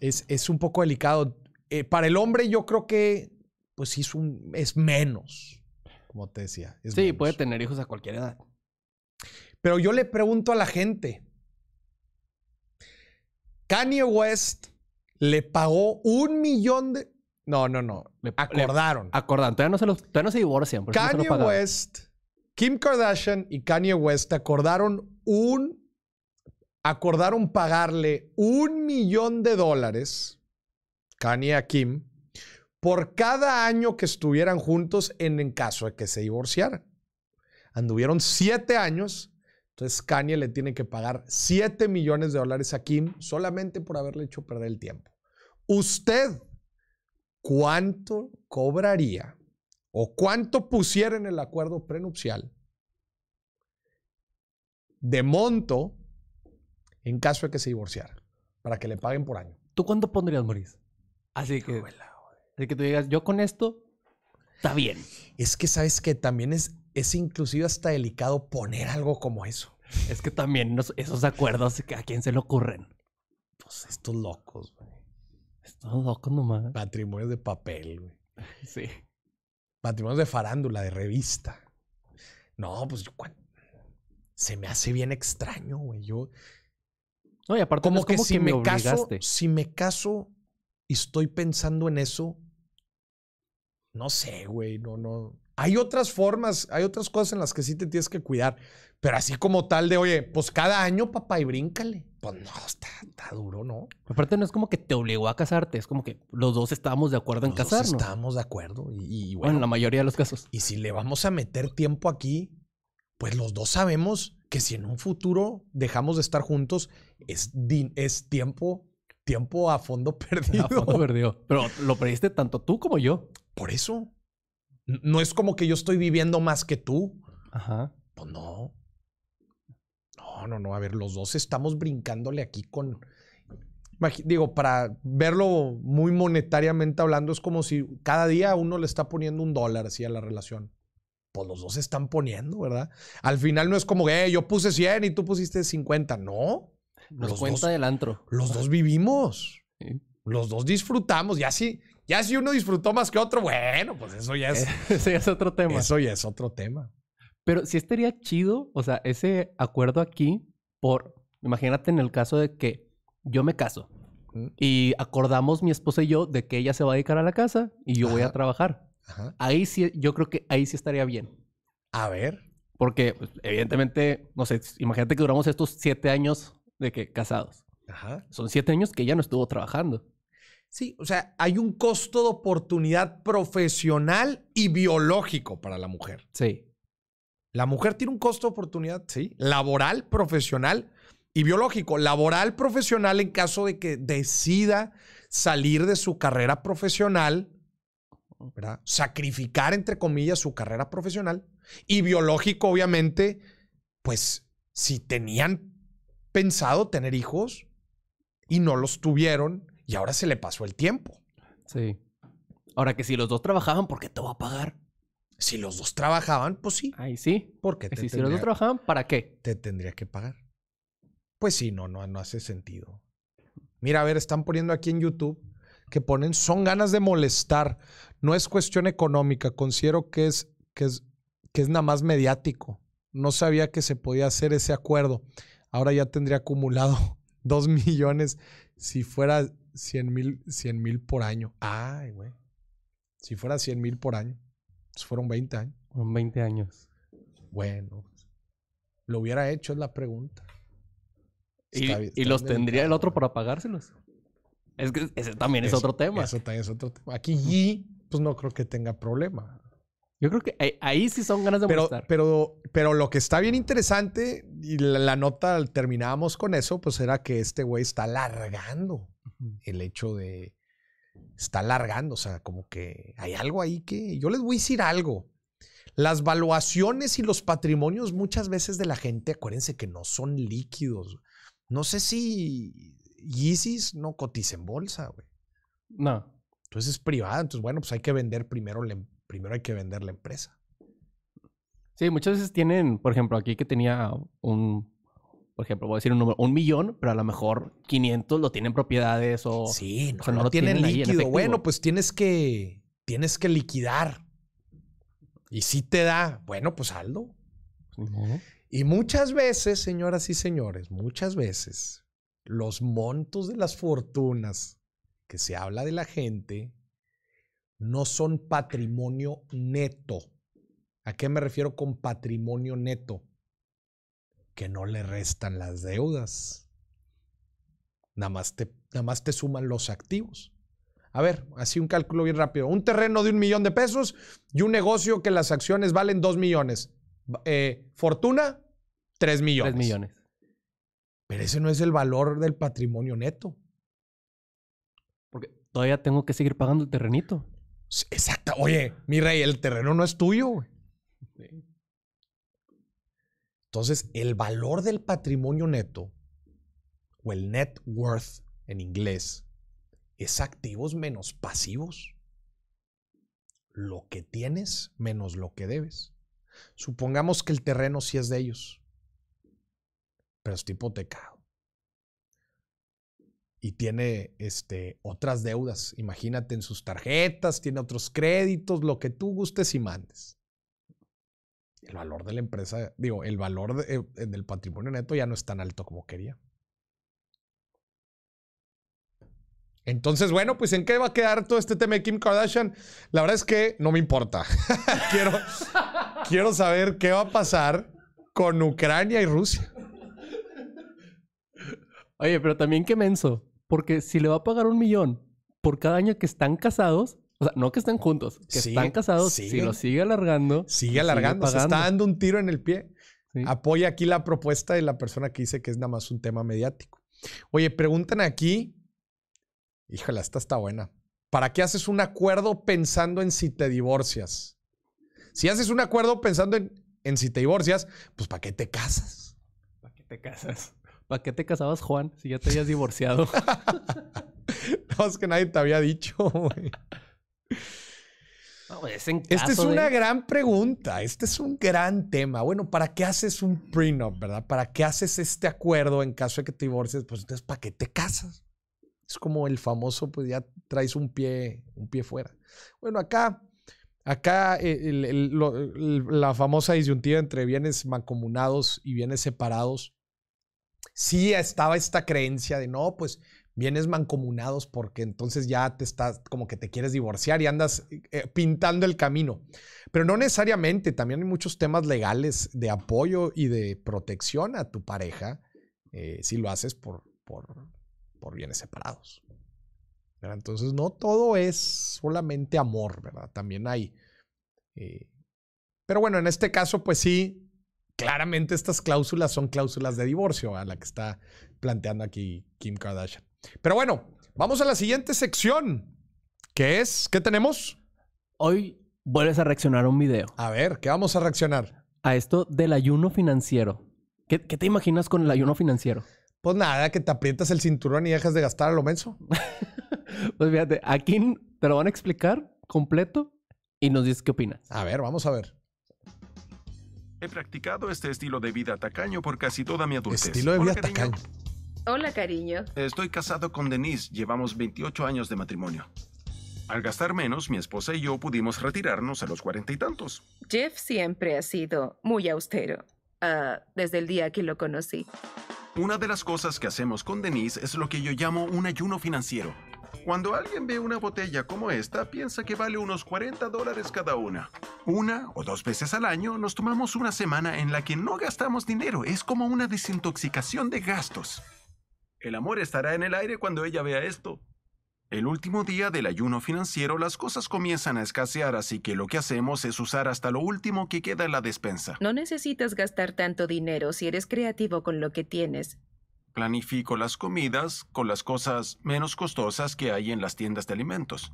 Es, es un poco delicado. Eh, para el hombre yo creo que pues sí es, un, es menos, como te decía. sí, puede tener hijos a cualquier edad. Pero yo le pregunto a la gente, Kanye West le pagó un millón de... No, no, no. acordaron. acordaron. Todavía no se, divorcian. Kanye West Kim Kardashian y Kanye West acordaron un acordaron pagarle un millón de dólares, Kanye a Kim, por cada año que estuvieran juntos en, caso de que se divorciaran. Anduvieron siete años, entonces Kanye le tiene que pagar siete millones de dólares a Kim solamente por haberle hecho perder el tiempo. ¿Usted cuánto cobraría o cuánto pusiera en el acuerdo prenupcial de monto en caso de que se divorciara. para que le paguen por año. ¿Tú cuánto pondrías, Maurice? Así que, así que tú digas, yo con esto, está bien. Es que sabes que también es, es inclusive hasta delicado poner algo como eso. Es que también esos acuerdos, ¿a quién se le ocurren? Pues estos locos, güey. Estos locos nomás. Patrimonio de papel, güey. Sí. Matrimonios de farándula, de revista. No, pues yo, se me hace bien extraño, güey. Yo. No, y aparte, como, que, si me, me caso, si me caso y estoy pensando en eso, no sé, güey, no, no. Hay otras formas, hay otras cosas en las que sí te tienes que cuidar. Pero así como tal de, oye, pues cada año, papá, y bríncale. Pues no, está, duro, ¿no? Aparte, no es como que te obligó a casarte, es como que los dos estábamos de acuerdo en casarnos. Dos estábamos de acuerdo. Y, bueno, en la mayoría de los casos. Y si le vamos a meter tiempo aquí, pues los dos sabemos que si en un futuro dejamos de estar juntos, es, tiempo, tiempo a fondo perdido. A fondo perdido. Pero lo perdiste tanto tú como yo. Por eso. No es como que yo estoy viviendo más que tú. Ajá. Pues no. No, no, no. A ver, los dos estamos brincándole aquí con. Digo, para verlo muy monetariamente hablando, es como si cada día uno le está poniendo un dólar así a la relación. Pues los dos se están poniendo, ¿verdad? Al final no es como, que eh, yo puse 100 y tú pusiste 50. No. Nos cuenta del antro. Los dos vivimos. Los dos disfrutamos. Ya sí... Ya si uno disfrutó más que otro, bueno, pues eso ya es. es otro tema. Eso ya es otro tema. Pero si estaría chido, o sea, ese acuerdo aquí por. Imagínate en el caso de que yo me caso y acordamos mi esposa y yo de que ella se va a dedicar a la casa y yo voy a trabajar. Ahí sí, yo creo que ahí sí estaría bien. A ver. Porque, pues, evidentemente, no sé, imagínate que duramos estos siete años de que casados. Ajá. Son siete años que ella no estuvo trabajando. Sí, o sea, hay un costo de oportunidad profesional y biológico para la mujer. Sí. La mujer tiene un costo de oportunidad, sí, laboral, profesional y biológico. Laboral, profesional en caso de que decida salir de su carrera profesional, ¿verdad? sacrificar, entre comillas, su carrera profesional. Y biológico, obviamente, pues si tenían pensado tener hijos y no los tuvieron y ahora se le pasó el tiempo. Sí. Ahora que si los dos trabajaban, ¿por qué te va a pagar? Si los dos trabajaban, pues sí. Ahí sí. Porque te si, tendría, si los dos trabajaban, ¿para qué? Te tendría que pagar. Pues sí, no, no, no hace sentido. Mira, a ver, están poniendo aquí en YouTube que ponen son ganas de molestar. No es cuestión económica. Considero que es, que es, que es nada más mediático. No sabía que se podía hacer ese acuerdo. Ahora ya tendría acumulado dos millones si fuera 100 mil, por año. Ay, güey. Si fuera 100 mil por año, pues fueron 20 años. Fueron 20 años. Bueno, lo hubiera hecho es la pregunta. ¿Y, los tendría el otro para pagárselos? Es que ese también es otro tema. Eso también es otro tema. Aquí G, pues no creo que tenga problema. Yo creo que ahí, sí son ganas de pero, Pero, lo que está bien interesante, y la, nota terminábamos con eso, pues era que este güey está largando el hecho de está largando. o sea, como que hay algo ahí que yo les voy a decir algo. Las valuaciones y los patrimonios muchas veces de la gente, acuérdense que no son líquidos. No sé si Yeezys no cotiza en bolsa, güey. No. Entonces es privada, entonces bueno, pues hay que vender primero, em, primero hay que vender la empresa. Sí, muchas veces tienen, por ejemplo, aquí que tenía un por ejemplo, voy a decir un número, un millón, pero a lo mejor 500 lo tienen propiedades o... no, tienen, líquido. bueno, pues tienes que, tienes que liquidar. Y si te da, bueno, pues saldo. Pues y muchas veces, señoras y señores, muchas veces, los montos de las fortunas que se habla de la gente no son patrimonio neto. ¿A qué me refiero con patrimonio neto? que no le restan las deudas. Nada más te, nada más te suman los activos. A ver, así un cálculo bien rápido. Un terreno de un millón de pesos y un negocio que las acciones valen dos millones. Eh, fortuna, tres millones. Tres millones. Pero ese no es el valor del patrimonio neto. Porque todavía tengo que seguir pagando el terrenito. Exacto. Oye, mi rey, el terreno no es tuyo. Sí. Entonces, el valor del patrimonio neto o el net worth en inglés es activos menos pasivos. Lo que tienes menos lo que debes. Supongamos que el terreno sí es de ellos, pero está hipotecado. Y tiene este, otras deudas. Imagínate en sus tarjetas, tiene otros créditos, lo que tú gustes y mandes el valor de la empresa, digo, el valor del eh, patrimonio neto ya no es tan alto como quería. Entonces, bueno, pues ¿en qué va a quedar todo este tema de Kim Kardashian? La verdad es que no me importa. quiero, quiero saber qué va a pasar con Ucrania y Rusia. Oye, pero también qué menso, porque si le va a pagar un millón por cada año que están casados, o sea, no que estén juntos, que están casados. si lo sigue alargando. Sigue alargando. se está dando un tiro en el pie. Apoya aquí la propuesta de la persona que dice que es nada más un tema mediático. Oye, preguntan aquí. Híjole, esta está buena. ¿Para qué haces un acuerdo pensando en si te divorcias? Si haces un acuerdo pensando en, en si te divorcias, pues ¿para qué te casas? ¿Para qué te casas? ¿Para qué te casabas, Juan, si ya te habías divorciado? no, es que nadie te había dicho, güey. Esta es una gran pregunta. Este es un gran tema. Bueno, ¿para qué haces un prenup, verdad? ¿Para qué haces este acuerdo en caso de que te divorcies? Pues entonces, ¿para qué te casas? Es como el famoso, pues ya traes un pie, un pie fuera. Bueno, acá, acá eh, la famosa disyuntiva entre bienes mancomunados y bienes separados. Sí estaba esta creencia de no, pues bienes mancomunados porque entonces ya te estás como que te quieres divorciar y andas eh, eh, pintando el camino. Pero no necesariamente, también hay muchos temas legales de apoyo y de protección a tu pareja eh, si lo haces por, por, bienes separados. Entonces no todo es solamente amor, ¿verdad? También hay... pero bueno, en este caso pues sí, claramente estas cláusulas son cláusulas de divorcio a la que está planteando aquí Kim Kardashian. Pero bueno, vamos a la siguiente sección, ¿Qué es, ¿qué tenemos? Hoy vuelves a reaccionar a un video. A ver, ¿qué vamos a reaccionar? A esto del ayuno financiero. ¿Qué, te imaginas con el ayuno financiero? Pues nada, que te aprietas el cinturón y dejas de gastar a lo menso. pues fíjate, aquí te lo van a explicar completo y nos dices qué opinas. A ver, vamos a ver. He practicado este estilo de vida tacaño por casi toda mi adultez. Estilo de vida tacaño. Hola, cariño. Estoy casado con Denise. Llevamos 28 años de matrimonio. Al gastar menos, mi esposa y yo pudimos retirarnos a los cuarenta y tantos. Jeff siempre ha sido muy austero, ah, desde el día que lo conocí. Una de las cosas que hacemos con Denise es lo que yo llamo un ayuno financiero. Cuando alguien ve una botella como esta, piensa que vale unos 40 dólares cada una. Una o dos veces al año nos tomamos una semana en la que no gastamos dinero. Es como una desintoxicación de gastos. El amor estará en el aire cuando ella vea esto. El último día del ayuno financiero las cosas comienzan a escasear, así que lo que hacemos es usar hasta lo último que queda en la despensa. No necesitas gastar tanto dinero si eres creativo con lo que tienes. Planifico las comidas con las cosas menos costosas que hay en las tiendas de alimentos.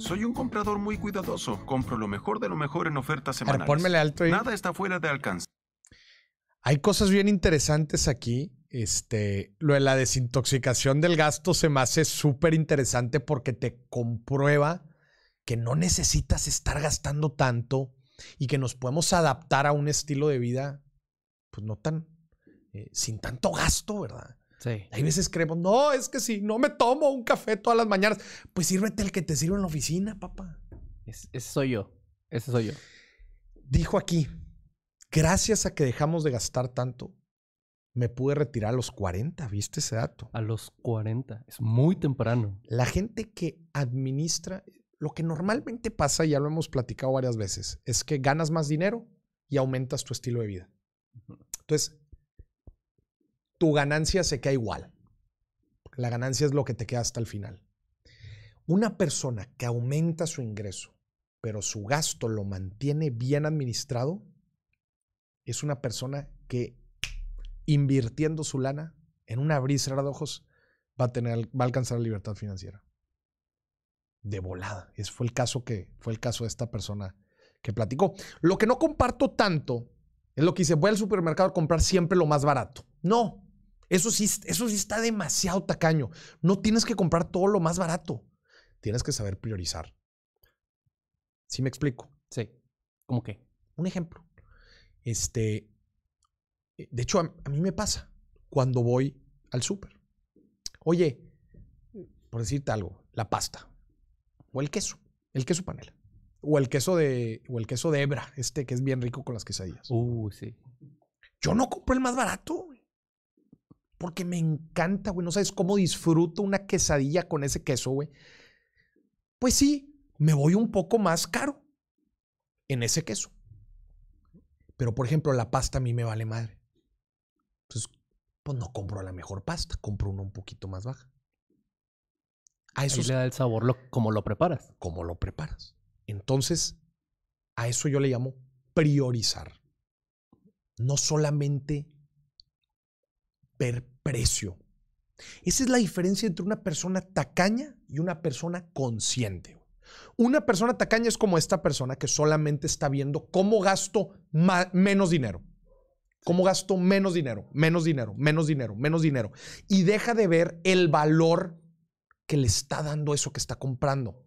Soy un comprador muy cuidadoso. Compro lo mejor de lo mejor en ofertas semanales. alto Nada está fuera de alcance. Hay cosas bien interesantes aquí este, lo de la desintoxicación del gasto se me hace súper interesante porque te comprueba que no necesitas estar gastando tanto y que nos podemos adaptar a un estilo de vida, pues no tan, eh, sin tanto gasto, ¿verdad? Sí. Hay veces creemos, no, es que si no me tomo un café todas las mañanas, pues sírvete el que te sirve en la oficina, papá. Es, ese soy yo, ese soy yo. Dijo aquí, gracias a que dejamos de gastar tanto, me pude retirar a los 40, ¿viste ese dato? A los 40, es muy temprano. La gente que administra, lo que normalmente pasa, ya lo hemos platicado varias veces, es que ganas más dinero y aumentas tu estilo de vida. Entonces, tu ganancia se queda igual. La ganancia es lo que te queda hasta el final. Una persona que aumenta su ingreso, pero su gasto lo mantiene bien administrado, es una persona que invirtiendo su lana en un abrir de ojos, va a, tener, va a alcanzar la libertad financiera. De volada. Ese fue el caso que fue el caso de esta persona que platicó. Lo que no comparto tanto es lo que dice, voy al supermercado a comprar siempre lo más barato. No, eso sí, eso sí está demasiado tacaño. No tienes que comprar todo lo más barato. Tienes que saber priorizar. ¿Sí me explico? Sí. ¿Cómo qué? Un ejemplo. Este, eh, de hecho, a, mí me pasa cuando voy al súper. Oye, por decirte algo, la pasta o el queso, el queso panela o el queso de o el queso de hebra, este que es bien rico con las quesadillas. Uy, uh, sí. Yo no compro el más barato porque me encanta, güey, no sabes cómo disfruto una quesadilla con ese queso, güey. Pues sí, me voy un poco más caro en ese queso. Pero por ejemplo, la pasta a mí me vale madre. Entonces, pues, pues no compro la mejor pasta, compro una un poquito más baja. A eso le da el sabor lo, como lo preparas. Como lo preparas. Entonces, a eso yo le llamo priorizar. No solamente ver precio. Esa es la diferencia entre una persona tacaña y una persona consciente. Una persona tacaña es como esta persona que solamente está viendo cómo gasto menos dinero. ¿Cómo gasto menos dinero? Menos dinero, menos dinero, menos dinero. Y deja de ver el valor que le está dando eso que está comprando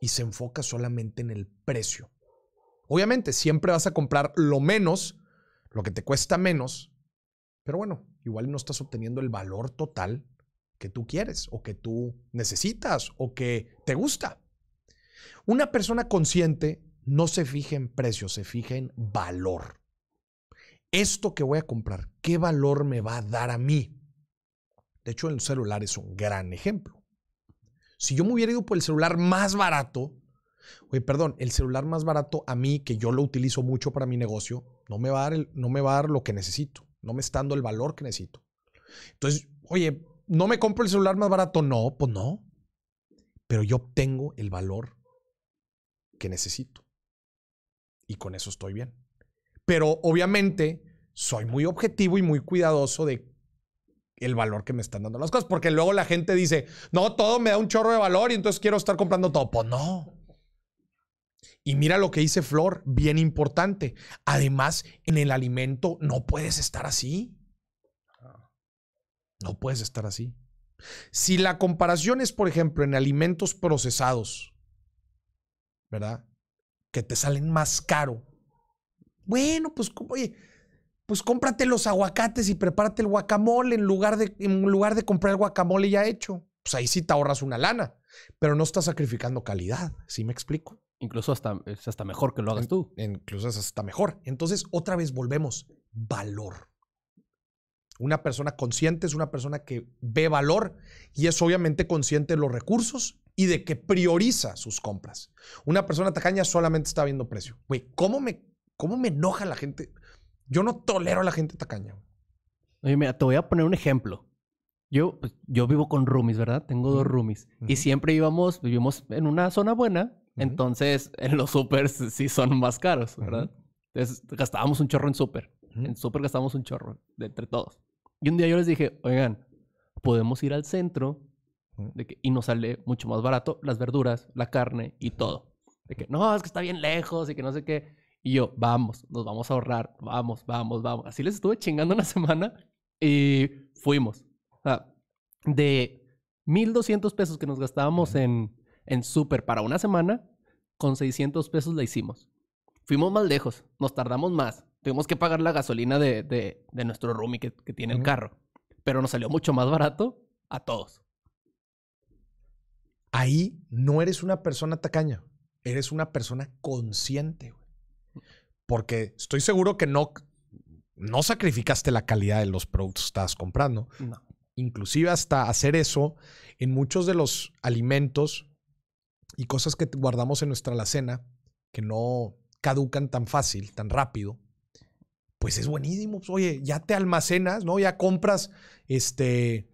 y se enfoca solamente en el precio. Obviamente, siempre vas a comprar lo menos, lo que te cuesta menos, pero bueno, igual no estás obteniendo el valor total que tú quieres o que tú necesitas o que te gusta. Una persona consciente no se fija en precio, se fija en valor esto que voy a comprar, ¿qué valor me va a dar a mí? De hecho, el celular es un gran ejemplo. Si yo me hubiera ido por el celular más barato, oye, perdón, el celular más barato a mí, que yo lo utilizo mucho para mi negocio, no me va a dar, no me va a dar lo que necesito, no me está dando el valor que necesito. Entonces, oye, ¿no me compro el celular más barato? No, pues no. Pero yo obtengo el valor que necesito. Y con eso estoy bien. Pero obviamente soy muy objetivo y muy cuidadoso de el valor que me están dando las cosas, porque luego la gente dice, no, todo me da un chorro de valor y entonces quiero estar comprando todo. Pues no. Y mira lo que dice Flor, bien importante. Además, en el alimento no puedes estar así. No puedes estar así. Si la comparación es, por ejemplo, en alimentos procesados, ¿verdad? Que te salen más caro bueno, pues, oye, pues cómprate los aguacates y prepárate el guacamole en lugar de, en lugar de comprar el guacamole ya hecho. Pues ahí sí te ahorras una lana, pero no estás sacrificando calidad, ¿sí me explico? Incluso hasta, es hasta mejor que lo hagas tú. Incluso es hasta mejor. Entonces, otra vez volvemos, valor. Una persona consciente es una persona que ve valor y es obviamente consciente de los recursos y de que prioriza sus compras. Una persona tacaña solamente está viendo precio. Güey, ¿cómo me ¿Cómo me enoja la gente? Yo no tolero a la gente tacaña. Oye, mira, te voy a poner un ejemplo. Yo, pues, yo vivo con roomies, ¿verdad? Tengo dos roomies. Y siempre íbamos, vivimos en una zona buena. Entonces, en los supers sí son más caros, ¿verdad? Entonces, gastábamos un chorro en súper. En súper gastábamos un chorro, de entre todos. Y un día yo les dije, oigan, podemos ir al centro de que, y nos sale mucho más barato las verduras, la carne y todo. De que, no, es que está bien lejos y que no sé qué. Y yo, vamos, nos vamos a ahorrar, vamos, vamos, vamos. Así les estuve chingando una semana y fuimos. O sea, de 1.200 pesos que nos gastábamos en, en súper para una semana, con 600 pesos la hicimos. Fuimos más lejos, nos tardamos más. Tuvimos que pagar la gasolina de, nuestro roomie que, tiene el carro. Pero nos salió mucho más barato a todos. Ahí no eres una persona tacaña, eres una persona consciente. Güey. Porque estoy seguro que no, no sacrificaste la calidad de los productos que estabas comprando. No. Inclusive hasta hacer eso en muchos de los alimentos y cosas que guardamos en nuestra alacena que no caducan tan fácil, tan rápido, pues es buenísimo. Pues, oye, ya te almacenas, ¿no? Ya compras este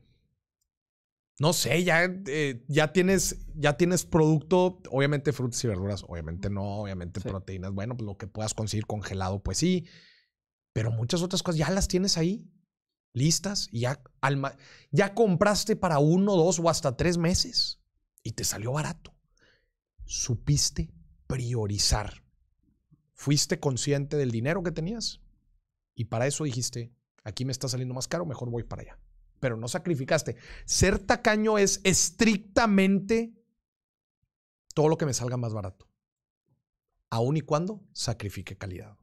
no sé, ya, eh, ya, tienes, ya tienes producto, obviamente frutas y verduras, obviamente no, obviamente proteínas, bueno, pues lo que puedas conseguir congelado, pues sí, pero muchas otras cosas ya las tienes ahí, listas, y ya, ya compraste para uno, dos o hasta tres meses y te salió barato. Supiste priorizar. Fuiste consciente del dinero que tenías y para eso dijiste, aquí me está saliendo más caro, mejor voy para allá pero no sacrificaste. Ser tacaño es estrictamente todo lo que me salga más barato. Aún y cuando sacrifique calidad.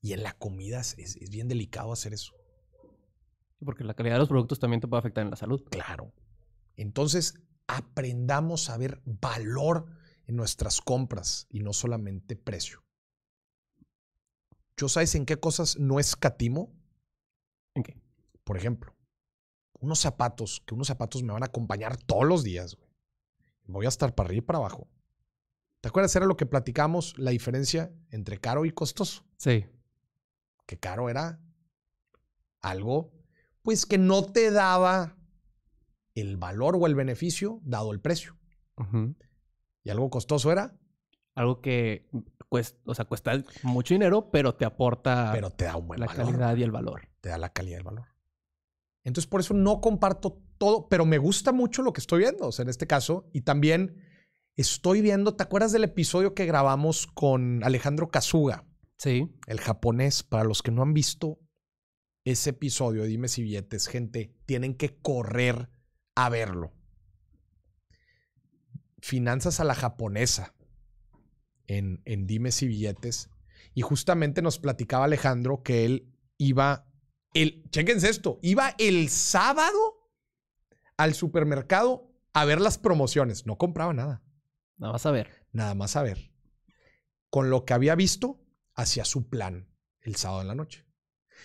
Y en la comida es, es bien delicado hacer eso. Porque la calidad de los productos también te puede afectar en la salud. Claro. Entonces, aprendamos a ver valor en nuestras compras y no solamente precio. Yo sabes en qué cosas no escatimo por ejemplo, unos zapatos, que unos zapatos me van a acompañar todos los días. Voy a estar para arriba y para abajo. ¿Te acuerdas? Era lo que platicamos, la diferencia entre caro y costoso. Sí. Que caro era algo, pues que no te daba el valor o el beneficio dado el precio. Y algo costoso era. Algo que cuesta, o cuesta mucho dinero, pero te aporta pero te da un la calidad y el valor. Te da la calidad y el valor. Entonces, por eso no comparto todo, pero me gusta mucho lo que estoy viendo, o sea, en este caso, y también estoy viendo, ¿te acuerdas del episodio que grabamos con Alejandro Kazuga? Sí. El japonés, para los que no han visto ese episodio, dime si billetes, gente, tienen que correr a verlo. Finanzas a la japonesa en, en Dimes y Billetes. Y justamente nos platicaba Alejandro que él iba el, chequense esto, iba el sábado al supermercado a ver las promociones. No compraba nada. Nada más a ver. Nada más a ver. Con lo que había visto, hacía su plan el sábado en la noche.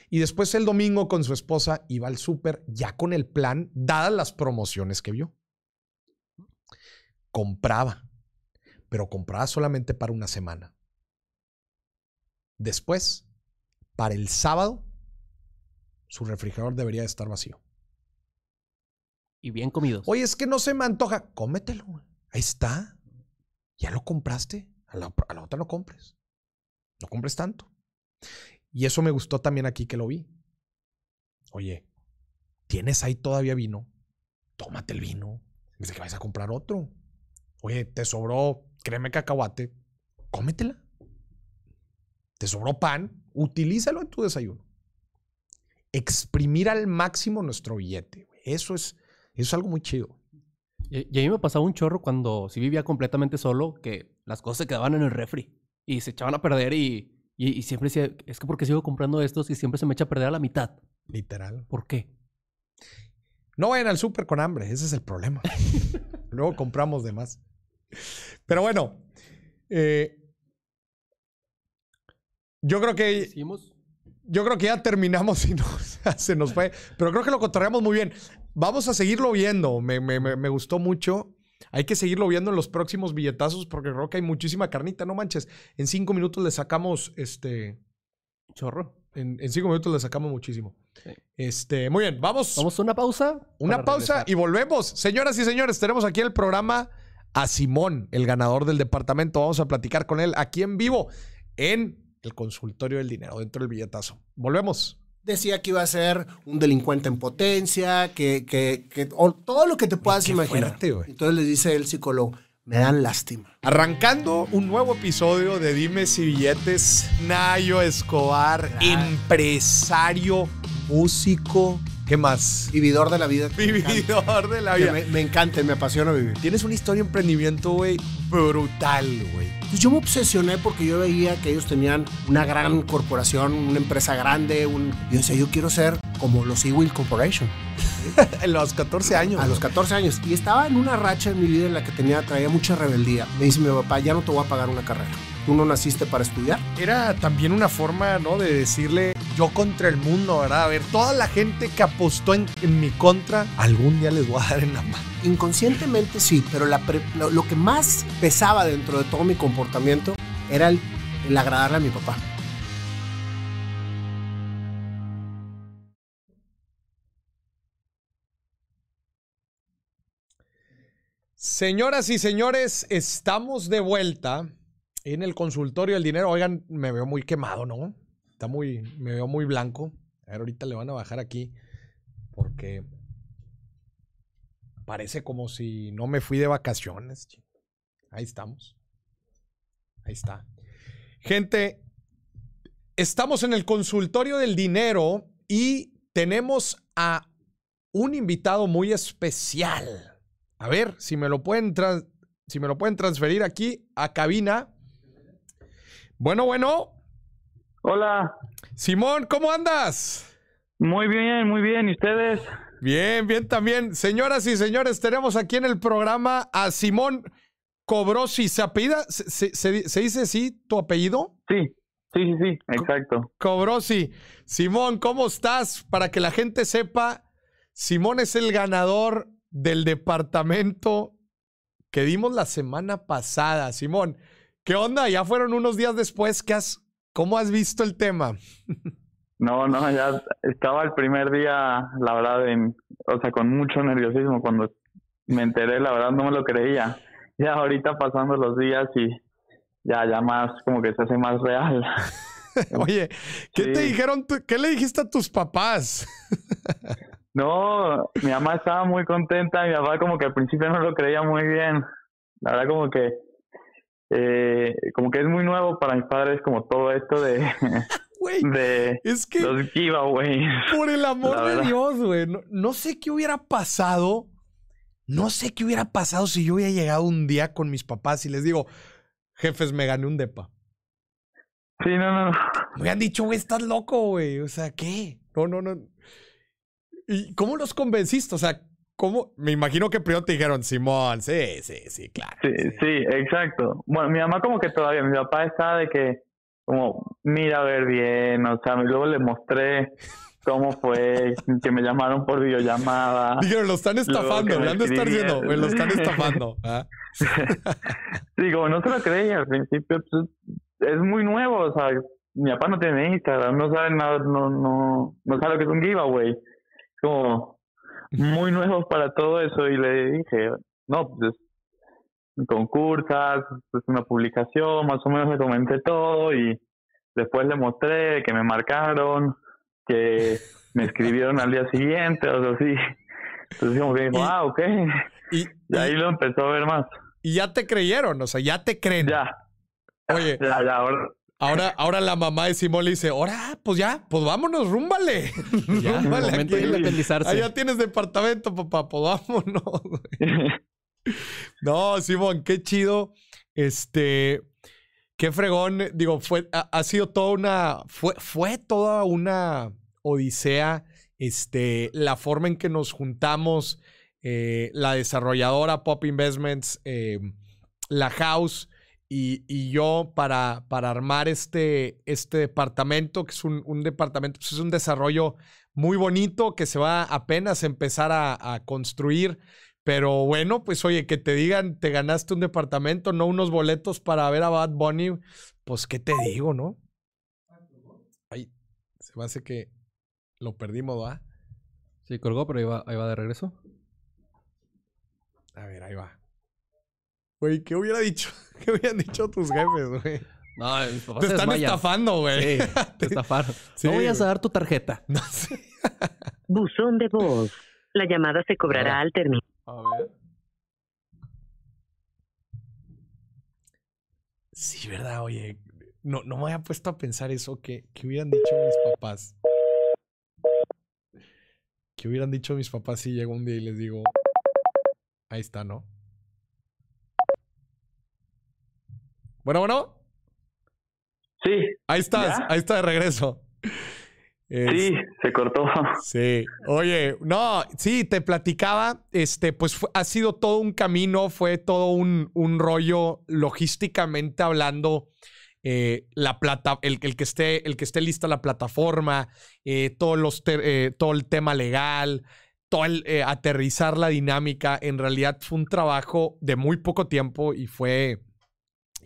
Y después el domingo con su esposa iba al super ya con el plan, dadas las promociones que vio. Compraba, pero compraba solamente para una semana. Después, para el sábado, su refrigerador debería estar vacío. Y bien comido. Oye, es que no se me antoja. Cómetelo. Ahí está. Ya lo compraste. A la, otra no compres. No compres tanto. Y eso me gustó también aquí que lo vi. Oye, tienes ahí todavía vino. Tómate el vino. Dice que vas a comprar otro. Oye, te sobró créeme cacahuate. Cómetela. Te sobró pan. Utilízalo en tu desayuno exprimir al máximo nuestro billete. Eso es, es algo muy chido. Y, a mí me pasaba un chorro cuando si vivía completamente solo, que las cosas se quedaban en el refri y se echaban a perder y, siempre decía, es que porque sigo comprando estos y siempre se me echa a perder a la mitad. Literal. ¿Por qué? No vayan al súper con hambre, ese es el problema. Luego compramos de más. Pero bueno, eh, yo creo que... ¿Hicimos? yo creo que ya terminamos y no, se nos fue. Pero creo que lo contaremos muy bien. Vamos a seguirlo viendo. Me, gustó mucho. Hay que seguirlo viendo en los próximos billetazos porque creo que hay muchísima carnita. No manches. En cinco minutos le sacamos este. Chorro. En, cinco minutos le sacamos muchísimo. Este, muy bien, vamos. Vamos a una pausa. Una pausa y volvemos. Señoras y señores, tenemos aquí el programa a Simón, el ganador del departamento. Vamos a platicar con él aquí en vivo en el consultorio del dinero, dentro del billetazo. Volvemos. Decía que iba a ser un delincuente en potencia, que, que, que todo lo que te puedas imaginar. Entonces le dice el psicólogo, me dan lástima. Arrancando un nuevo episodio de dime y Billetes, Nayo Escobar, empresario, músico, ¿Qué más? Vividor de la vida. Vividor de la vida. Me, encanta, me apasiona vivir. Tienes una historia de emprendimiento, güey, brutal, güey. Pues yo me obsesioné porque yo veía que ellos tenían una gran corporación, una empresa grande. Un... Yo decía, yo quiero ser como los E-Wheel Corporation. A los 14 años. A los 14 años. Y estaba en una racha en mi vida en la que tenía, traía mucha rebeldía. Me dice mi papá, ya no te voy a pagar una carrera tú no naciste para estudiar. Era también una forma, ¿no? De decirle yo contra el mundo, ¿verdad? A ver, toda la gente que apostó en, mi contra, algún día les voy a dar en la mano. Inconscientemente sí, pero lo, que más pesaba dentro de todo mi comportamiento era el agradarle a mi papá. Señoras y señores, estamos de vuelta en el consultorio del dinero, oigan, me veo muy quemado, ¿no? Está muy, me veo muy blanco. A ver, ahorita le van a bajar aquí porque parece como si no me fui de vacaciones. Ahí estamos. Ahí está. Gente, estamos en el consultorio del dinero y tenemos a un invitado muy especial. A ver si me lo pueden, si me lo pueden transferir aquí a cabina. Bueno, bueno. Hola. Simón, ¿cómo andas? Muy bien, muy bien. ¿Y ustedes? Bien, bien también. Señoras y señores, tenemos aquí en el programa a Simón Cobrosi. ¿Se ¿Se, dice sí, tu apellido? Sí, sí, sí, sí, exacto. Cobrosi. Simón, ¿cómo estás? Para que la gente sepa, Simón es el ganador del departamento que dimos la semana pasada. Simón, ¿Qué onda? Ya fueron unos días después. ¿Qué has, ¿Cómo has visto el tema? No, no, ya estaba el primer día, la verdad, en, o sea, con mucho nerviosismo cuando me enteré, la verdad no me lo creía. Ya ahorita pasando los días y ya, ya más, como que se hace más real. Oye, ¿qué te dijeron? ¿Qué le dijiste a tus papás? no, mi mamá estaba muy contenta, mi papá como que al principio no lo creía muy bien. La verdad como que eh, como que es muy nuevo para mis padres como todo esto de... de es que los Por el amor de Dios, güey. No, sé qué hubiera pasado. No sé qué hubiera pasado si yo hubiera llegado un día con mis papás y les digo, jefes, me gané un depa. Sí, no, no. Me han dicho, güey, estás loco, güey. O sea, ¿qué? No, no, no. ¿Y cómo los convenciste? O sea, ¿Cómo? Me imagino que primero te dijeron, Simón, sí, sí, sí, claro. Sí, sí, exacto. Bueno, mi mamá como que todavía, mi papá estaba de que, como, mira a ver bien, o sea, luego le mostré cómo fue, que me llamaron por videollamada. Dijeron, lo están estafando, me han de estar viendo, me lo están estafando. ¿ah? sí, como no se lo creía al principio, pues, es muy nuevo, o sea, mi papá no tiene Instagram, no sabe nada, no, no, no sabe lo que es un giveaway. Como, muy nuevos para todo eso y le dije, no, pues concursas, pues una publicación, más o menos le comenté todo y después le mostré que me marcaron, que me escribieron al día siguiente, o sea, sí. Entonces como que dijo, ah, ok. Y, ahí lo empezó a ver más. Y ya te creyeron, o sea, ya te creen. Ya. Oye. ya, ahora, Ahora, la mamá de Simón le dice, ahora, pues ya, pues vámonos, rúmbale. Ya, tienes departamento, papá, pues vámonos. no, Simón, qué chido. Este, qué fregón. Digo, fue, ha, sido toda una, fue, fue toda una odisea. Este, la forma en que nos juntamos, eh, la desarrolladora Pop Investments, eh, la House, y, yo para, para armar este, este departamento, que es un, departamento, pues es un desarrollo muy bonito que se va apenas a empezar a, construir. Pero bueno, pues oye, que te digan, te ganaste un departamento, no unos boletos para ver a Bad Bunny, pues qué te digo, ¿no? Ay, se me hace que lo perdimos, ¿va? Sí, colgó, pero ahí va de regreso. A ver, ahí va. Güey, ¿qué hubiera dicho? ¿Qué hubieran dicho tus jefes, güey? No, mis papás Te están estafando, güey. te estafaron. no voy a sacar tu tarjeta. Buzón de voz. La llamada se cobrará al terminar. A ver. Sí, verdad, oye. No, no me había puesto a pensar eso que, hubieran dicho mis papás. Que hubieran dicho mis papás si llego un día y les digo, ahí está, ¿no? Bueno, bueno. Sí. Ahí estás, ahí está de regreso. sí, se cortó. Sí. Oye, no, sí, te platicaba, este, pues ha sido todo un camino, fue todo un, un rollo logísticamente hablando. Eh, la plata, el, que esté, el que esté lista la plataforma, eh, todos eh, todo el tema legal, todo aterrizar la dinámica. En realidad fue un trabajo de muy poco tiempo y fue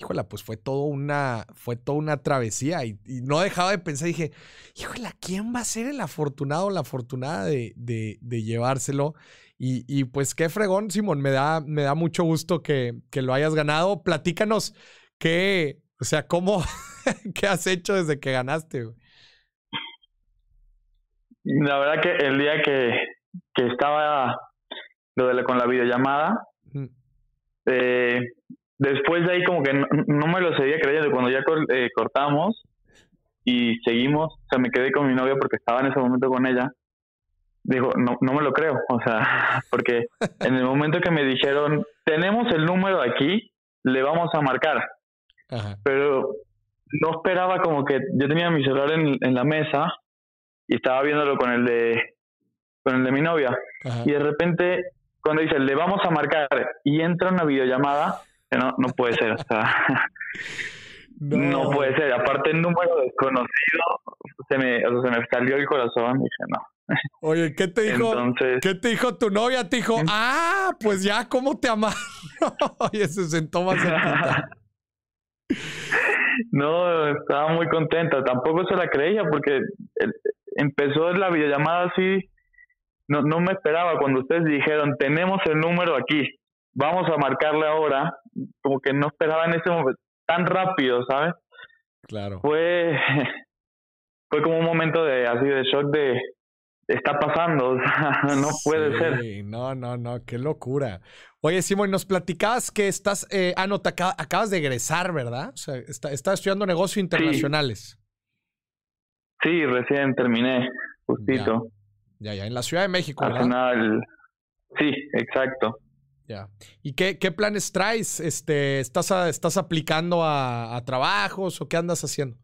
híjola, pues fue todo una, fue toda una travesía y, no dejaba de pensar, dije, híjola, ¿quién va a ser el afortunado o la afortunada de, de, de llevárselo? Y, pues qué fregón, Simón, me da, me da mucho gusto que, lo hayas ganado. Platícanos qué, o sea, cómo, qué has hecho desde que ganaste. La verdad que el día que, estaba lo de con la videollamada, eh, después de ahí como que no, me lo seguía creyendo. Cuando ya eh, cortamos y seguimos, o sea, me quedé con mi novia porque estaba en ese momento con ella. Dijo, no, no me lo creo, o sea, porque en el momento que me dijeron, tenemos el número aquí, le vamos a marcar. Pero no esperaba como que yo tenía mi celular en, la mesa y estaba viéndolo con el de con el de mi novia y de repente cuando dice le vamos a marcar y entra una videollamada este, no, no puede ser, o sea, no. puede ser. Aparte el número desconocido, se me, o se me salió el corazón, dije, no. Oye, ¿qué te dijo? Entonces, ¿Qué te dijo tu novia? Te dijo, ¿Mm? ah, pues ya, ¿cómo te amas? Oye, se sentó más No, estaba muy contenta. Tampoco se la creía porque empezó la videollamada así. No, no me esperaba cuando ustedes dijeron, tenemos el número aquí vamos a marcarle ahora, como que no esperaba en ese momento tan rápido, ¿sabes? Claro. Fue, fue como un momento de así de shock de está pasando, no puede sí, ser. No, no, no, qué locura. Oye, Simón, nos platicabas que estás, eh, ah, no, acabas de egresar, ¿verdad? O sea, estás estudiando negocios internacionales. Sí. recién terminé, justito. Ya, ya, en la Ciudad de México, ¿verdad? sí, exacto. ¿Y qué, planes traes? Este, ¿estás, ¿Estás aplicando a, trabajos o qué andas haciendo?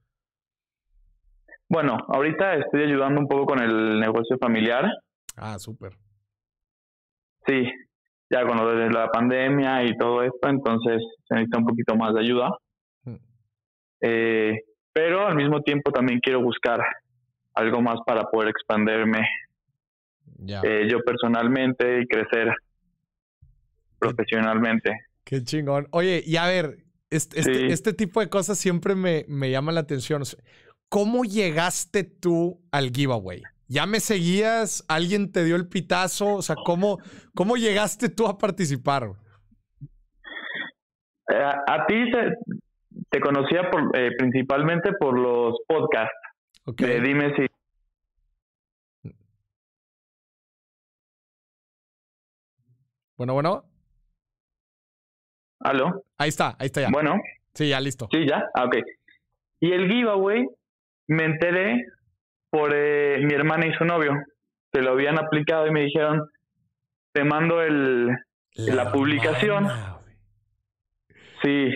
Bueno, ahorita estoy ayudando un poco con el negocio familiar. Ah, súper. Sí, ya con lo la pandemia y todo esto, entonces se necesita un poquito más de ayuda. Mm. Eh, pero al mismo tiempo también quiero buscar algo más para poder expandirme eh, yo personalmente y crecer profesionalmente. Qué chingón. Oye, y a ver, este, este, este, tipo de cosas siempre me, me llama la atención. ¿Cómo llegaste tú al giveaway? ¿Ya me seguías? ¿Alguien te dio el pitazo? O sea, ¿cómo, cómo llegaste tú a participar? Eh, a, ti te conocía por, eh, principalmente por los podcasts. Okay. dime si Bueno, bueno. ¿Aló? Ahí está, ahí está ya. Bueno. Sí, ya listo. Sí, ya. Ah, ok. Y el giveaway me enteré por eh, mi hermana y su novio, Se lo habían aplicado y me dijeron, te mando el, la, publicación. sí,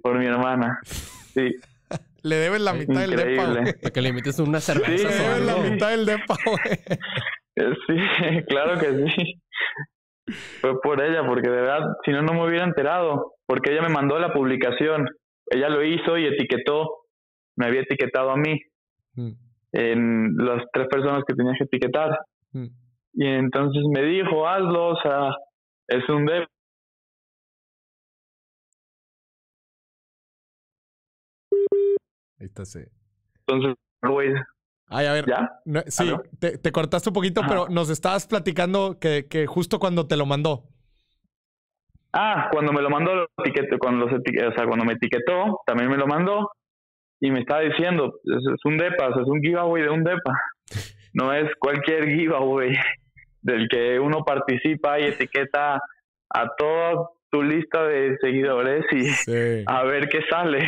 por mi hermana. Sí. le deben la mitad del depa, Increíble. Para que le invites una cerveza. Sí, le deben la mitad del depa, Sí, claro que sí. Fue por ella, porque de verdad, si no, no me hubiera enterado, porque ella me mandó la publicación. Ella lo hizo y etiquetó, me había etiquetado a mí, mm. en las tres personas que tenía que etiquetar. Mm. Y entonces me dijo, hazlo, o sea, es un debe. Ahí está, Entonces, güey, Ay, a ver. sí, te, cortaste un poquito, pero ah. nos estabas platicando que, justo cuando te lo mandó. Ah, cuando me lo mandó, los o sea, cuando me etiquetó, también me lo mandó y me estaba diciendo, es, un DEPA, es un giveaway de un DEPA. No es cualquier giveaway del que uno participa y etiqueta a toda tu lista de seguidores y a ver qué sale.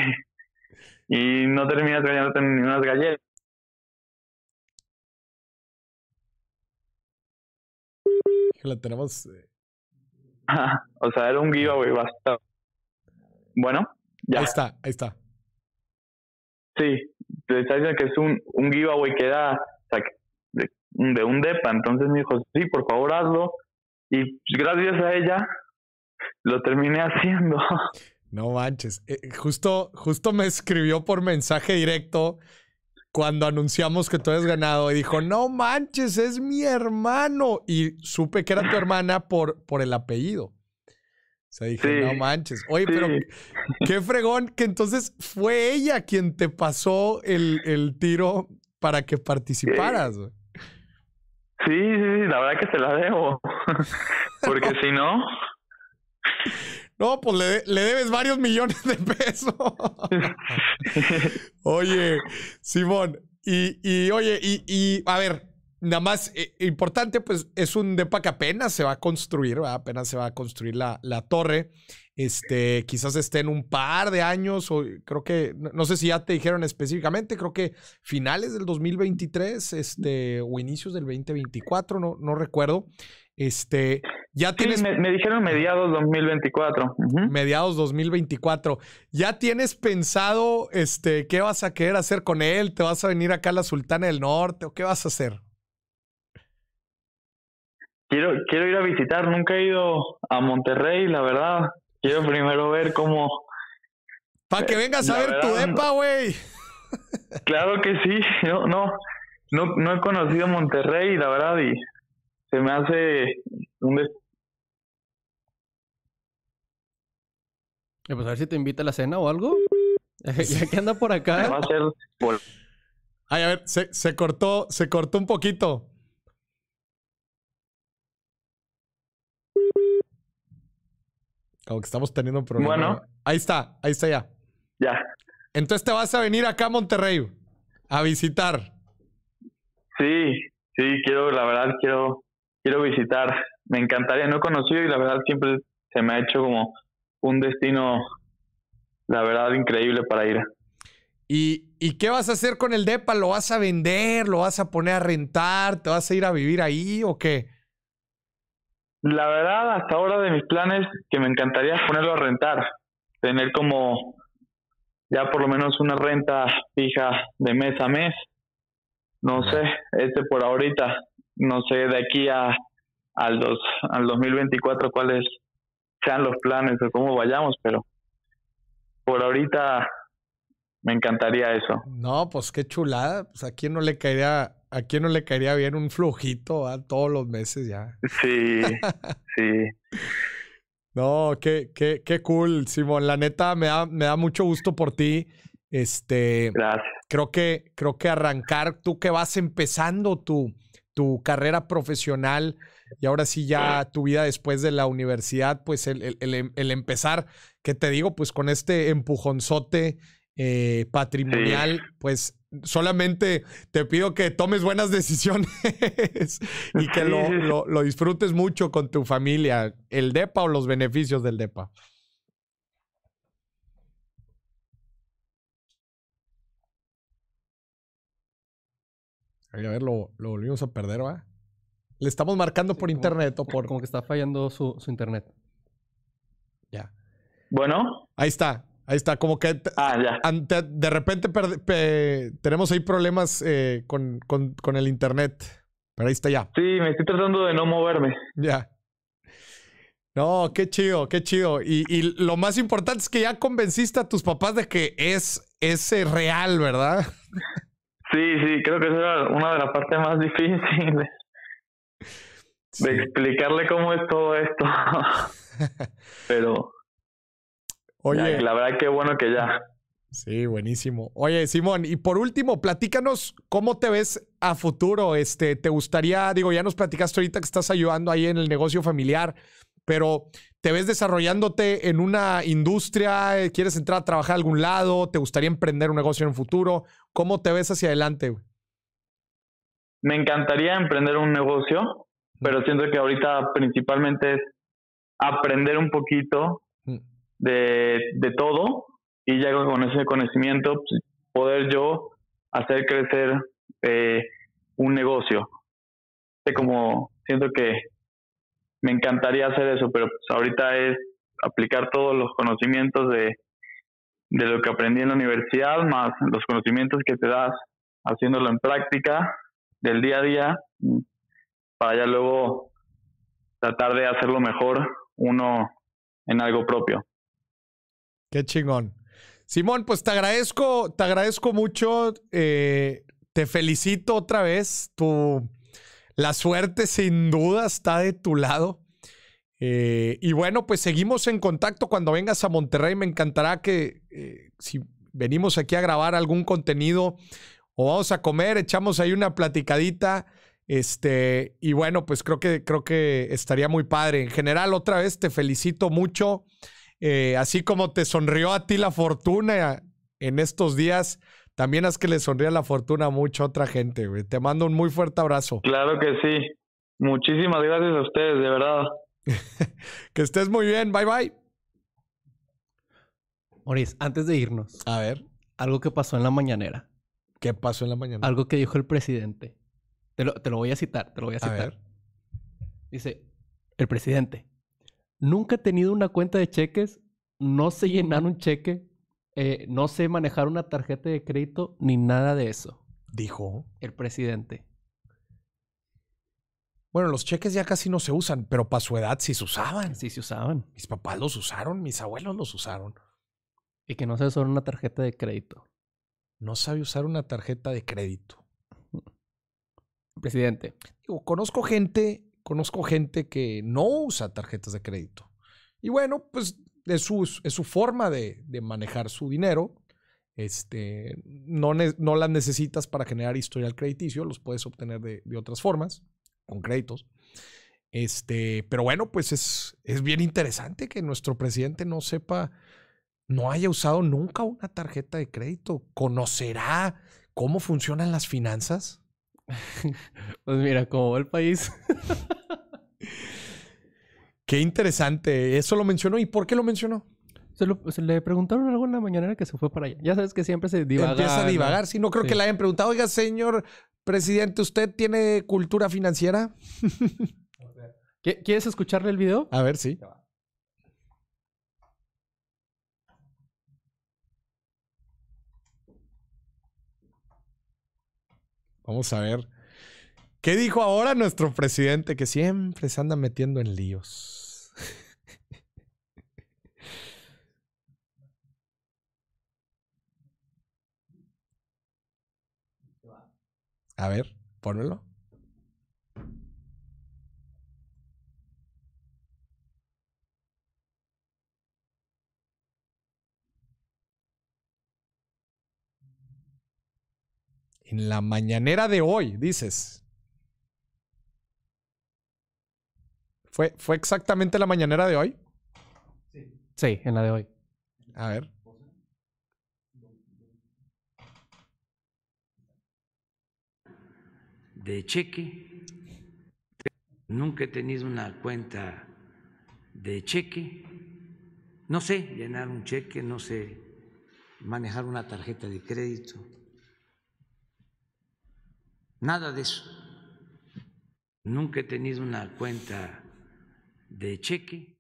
Y no terminas ganándote ni unas galletas lo tenemos. Eh, o sea, era un giveaway bastante. Bueno, ya. Ahí está, ahí está. Sí, te decía que es un, un giveaway que era de, un DEPA. Entonces me dijo, sí, por favor hazlo. Y gracias a ella lo terminé haciendo. No manches. Eh, justo, justo me escribió por mensaje directo cuando anunciamos que tú has ganado y dijo, no manches, es mi hermano. Y supe que era tu hermana por, por el apellido. O sea, dije, no manches. Oye, pero qué fregón que entonces fue ella quien te pasó el, el tiro para que participaras. Eh, sí. sí, la verdad que se la debo. Porque si no... No, pues le, debes varios millones de pesos. oye, Simón, y, oye, y, a ver, nada más eh, importante, pues es un depa que apenas se va a construir, apenas se va a construir la, la, torre. Este, quizás esté en un par de años, o creo que, no, sé si ya te dijeron específicamente, creo que finales del 2023, este, o inicios del 2024, no, no recuerdo. Este, ya tienes. me, dijeron mediados 2024. Mediados 2024. ¿Ya tienes pensado este, qué vas a querer hacer con él? ¿Te vas a venir acá a la Sultana del Norte o qué vas a hacer? Quiero, quiero ir a visitar. Nunca he ido a Monterrey, la verdad. Quiero primero ver cómo. Para que eh, vengas a ver tu depa, güey. Claro que sí. No, no, no, no he conocido Monterrey, la verdad, y se me hace un... Eh, pues a ver si te invita a la cena o algo. ya anda por acá. Va a Ay, a ver, se, se cortó, se cortó un poquito. Como que estamos teniendo un problema. Bueno. Ahí está, ahí está ya. Ya. Entonces te vas a venir acá a Monterrey a visitar. Sí, sí, quiero, la verdad, quiero quiero visitar. Me encantaría, no he conocido y la verdad siempre se me ha hecho como un destino, la verdad, increíble para ir. ¿Y, ¿Y, qué vas a hacer con el DEPA? ¿Lo vas a vender? ¿Lo vas a poner a rentar? ¿Te vas a ir a vivir ahí o qué? La verdad, hasta ahora de mis planes, que me encantaría ponerlo a rentar. Tener como ya por lo menos una renta fija de mes a mes. No sé, este por ahorita no sé, de aquí a, al 2024 cuáles sean los planes o cómo vayamos, pero por ahorita me encantaría eso. No, pues qué chulada. Pues a quién no le caería, a quién no le caería bien un flujito a ah, todos los meses ya. Sí, sí. No, qué, qué, qué cool, Simón. La neta me da, me da mucho gusto por ti. Este, Gracias. creo que, creo que arrancar, tú que vas empezando tú tu carrera profesional y ahora sí ya tu vida después de la universidad, pues el, em, empezar, ¿qué te digo, pues con este empujonzote eh, patrimonial, pues solamente te pido que tomes buenas decisiones y que lo, lo disfrutes mucho con tu familia, el DEPA o los beneficios del DEPA. a ver, lo, volvimos a perder, ¿va? Le estamos marcando por internet o por. Como que está fallando su, internet. Ya. Bueno. Ahí está. Ahí está, como que ah, de repente tenemos ahí problemas eh, con, el internet, pero ahí está ya. Sí, me estoy tratando de no moverme. Ya. No, qué chido, qué chido. Y, lo más importante es que ya convenciste a tus papás de que es, ese real, ¿verdad? Sí, sí, creo que esa era una de las partes más difíciles de explicarle cómo es todo esto. Pero Oye, la verdad que bueno que ya. Sí, buenísimo. Oye, Simón, y por último, platícanos cómo te ves a futuro. Este, ¿te gustaría, digo, ya nos platicaste ahorita que estás ayudando ahí en el negocio familiar, pero ¿Te ves desarrollándote en una industria? ¿Quieres entrar a trabajar a algún lado? ¿Te gustaría emprender un negocio en un futuro? ¿Cómo te ves hacia adelante? Me encantaría emprender un negocio, pero siento que ahorita principalmente es aprender un poquito de, todo y ya con ese conocimiento pues, poder yo hacer crecer eh, un negocio. Como siento que me encantaría hacer eso, pero pues, ahorita es aplicar todos los conocimientos de, lo que aprendí en la universidad, más los conocimientos que te das haciéndolo en práctica del día a día, mm, para ya luego tratar de hacerlo mejor uno en algo propio. Qué chingón. Simón, pues te agradezco, te agradezco mucho, eh, te felicito otra vez, tu, la suerte sin duda está de tu lado. Eh, y bueno, pues seguimos en contacto cuando vengas a Monterrey. Me encantará que eh, si venimos aquí a grabar algún contenido o vamos a comer, echamos ahí una platicadita. Este, y bueno, pues creo que, creo que estaría muy padre. En general, otra vez te felicito mucho. Eh, así como te sonrió a ti la fortuna en estos días, también haz que le sonría la fortuna a mucha otra gente, güey. Te mando un muy fuerte abrazo. Claro que sí. Muchísimas gracias a ustedes, de verdad. que estés muy bien. Bye, bye. Moris, antes de irnos. A ver. Algo que pasó en la mañanera. ¿Qué pasó en la mañana? Algo que dijo el presidente. Te lo, te lo voy a citar, te lo voy a citar. Dice, el presidente, nunca he tenido una cuenta de cheques, no se llenar un cheque, eh, no sé manejar una tarjeta de crédito ni nada de eso. Dijo. El presidente. Bueno, los cheques ya casi no se usan, pero para su edad sí se usaban. Sí se usaban. Mis papás los usaron, mis abuelos los usaron. Y que no sabe usar una tarjeta de crédito. No sabe usar una tarjeta de crédito. Presidente. Digo, conozco gente, conozco gente que no usa tarjetas de crédito. Y bueno, pues es su, forma de, manejar su dinero. Este, no, no, las necesitas para generar historial crediticio, los puedes obtener de, de otras formas, con créditos. Este, pero bueno, pues es, es bien interesante que nuestro presidente no sepa, no haya usado nunca una tarjeta de crédito. ¿Conocerá cómo funcionan las finanzas? Pues mira, cómo va el país. Qué interesante. Eso lo mencionó. ¿Y por qué lo mencionó? Se, le preguntaron algo en la mañanera que se fue para allá. Ya sabes que siempre se divaga. Empieza a divagar. ¿no? no creo que le hayan preguntado, oiga, señor presidente, ¿usted tiene cultura financiera? ¿Quieres escucharle el video? A ver, sí. Vamos a ver. ¿Qué dijo ahora nuestro presidente que siempre se anda metiendo en líos? A ver, pónmelo. En la mañanera de hoy, dices. ¿Fue, exactamente la mañanera de hoy? Sí. Sí, en la de hoy. A ver. De cheque. Nunca he tenido una cuenta de cheque. No sé llenar un cheque, no sé manejar una tarjeta de crédito. Nada de eso. Nunca he tenido una cuenta de cheque.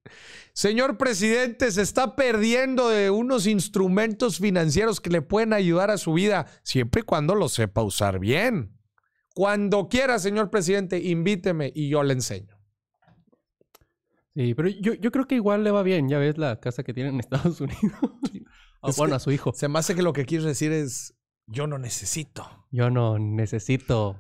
Señor presidente, se está perdiendo de unos instrumentos financieros que le pueden ayudar a su vida, siempre y cuando lo sepa usar bien. Cuando quiera, señor presidente, invíteme y yo le enseño. Sí, pero yo, yo creo que igual le va bien, ya ves la casa que tiene en Estados Unidos. o ah, bueno, a su hijo. Se me hace que lo que quiere decir es, yo no necesito. Yo no necesito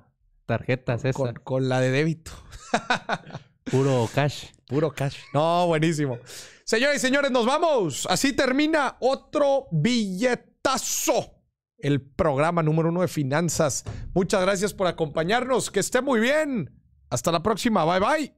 tarjetas Con, con la de débito. Puro cash. Puro cash. No, buenísimo. Señores y señores, nos vamos. Así termina otro billetazo. El programa número uno de finanzas. Muchas gracias por acompañarnos. Que esté muy bien. Hasta la próxima. Bye bye.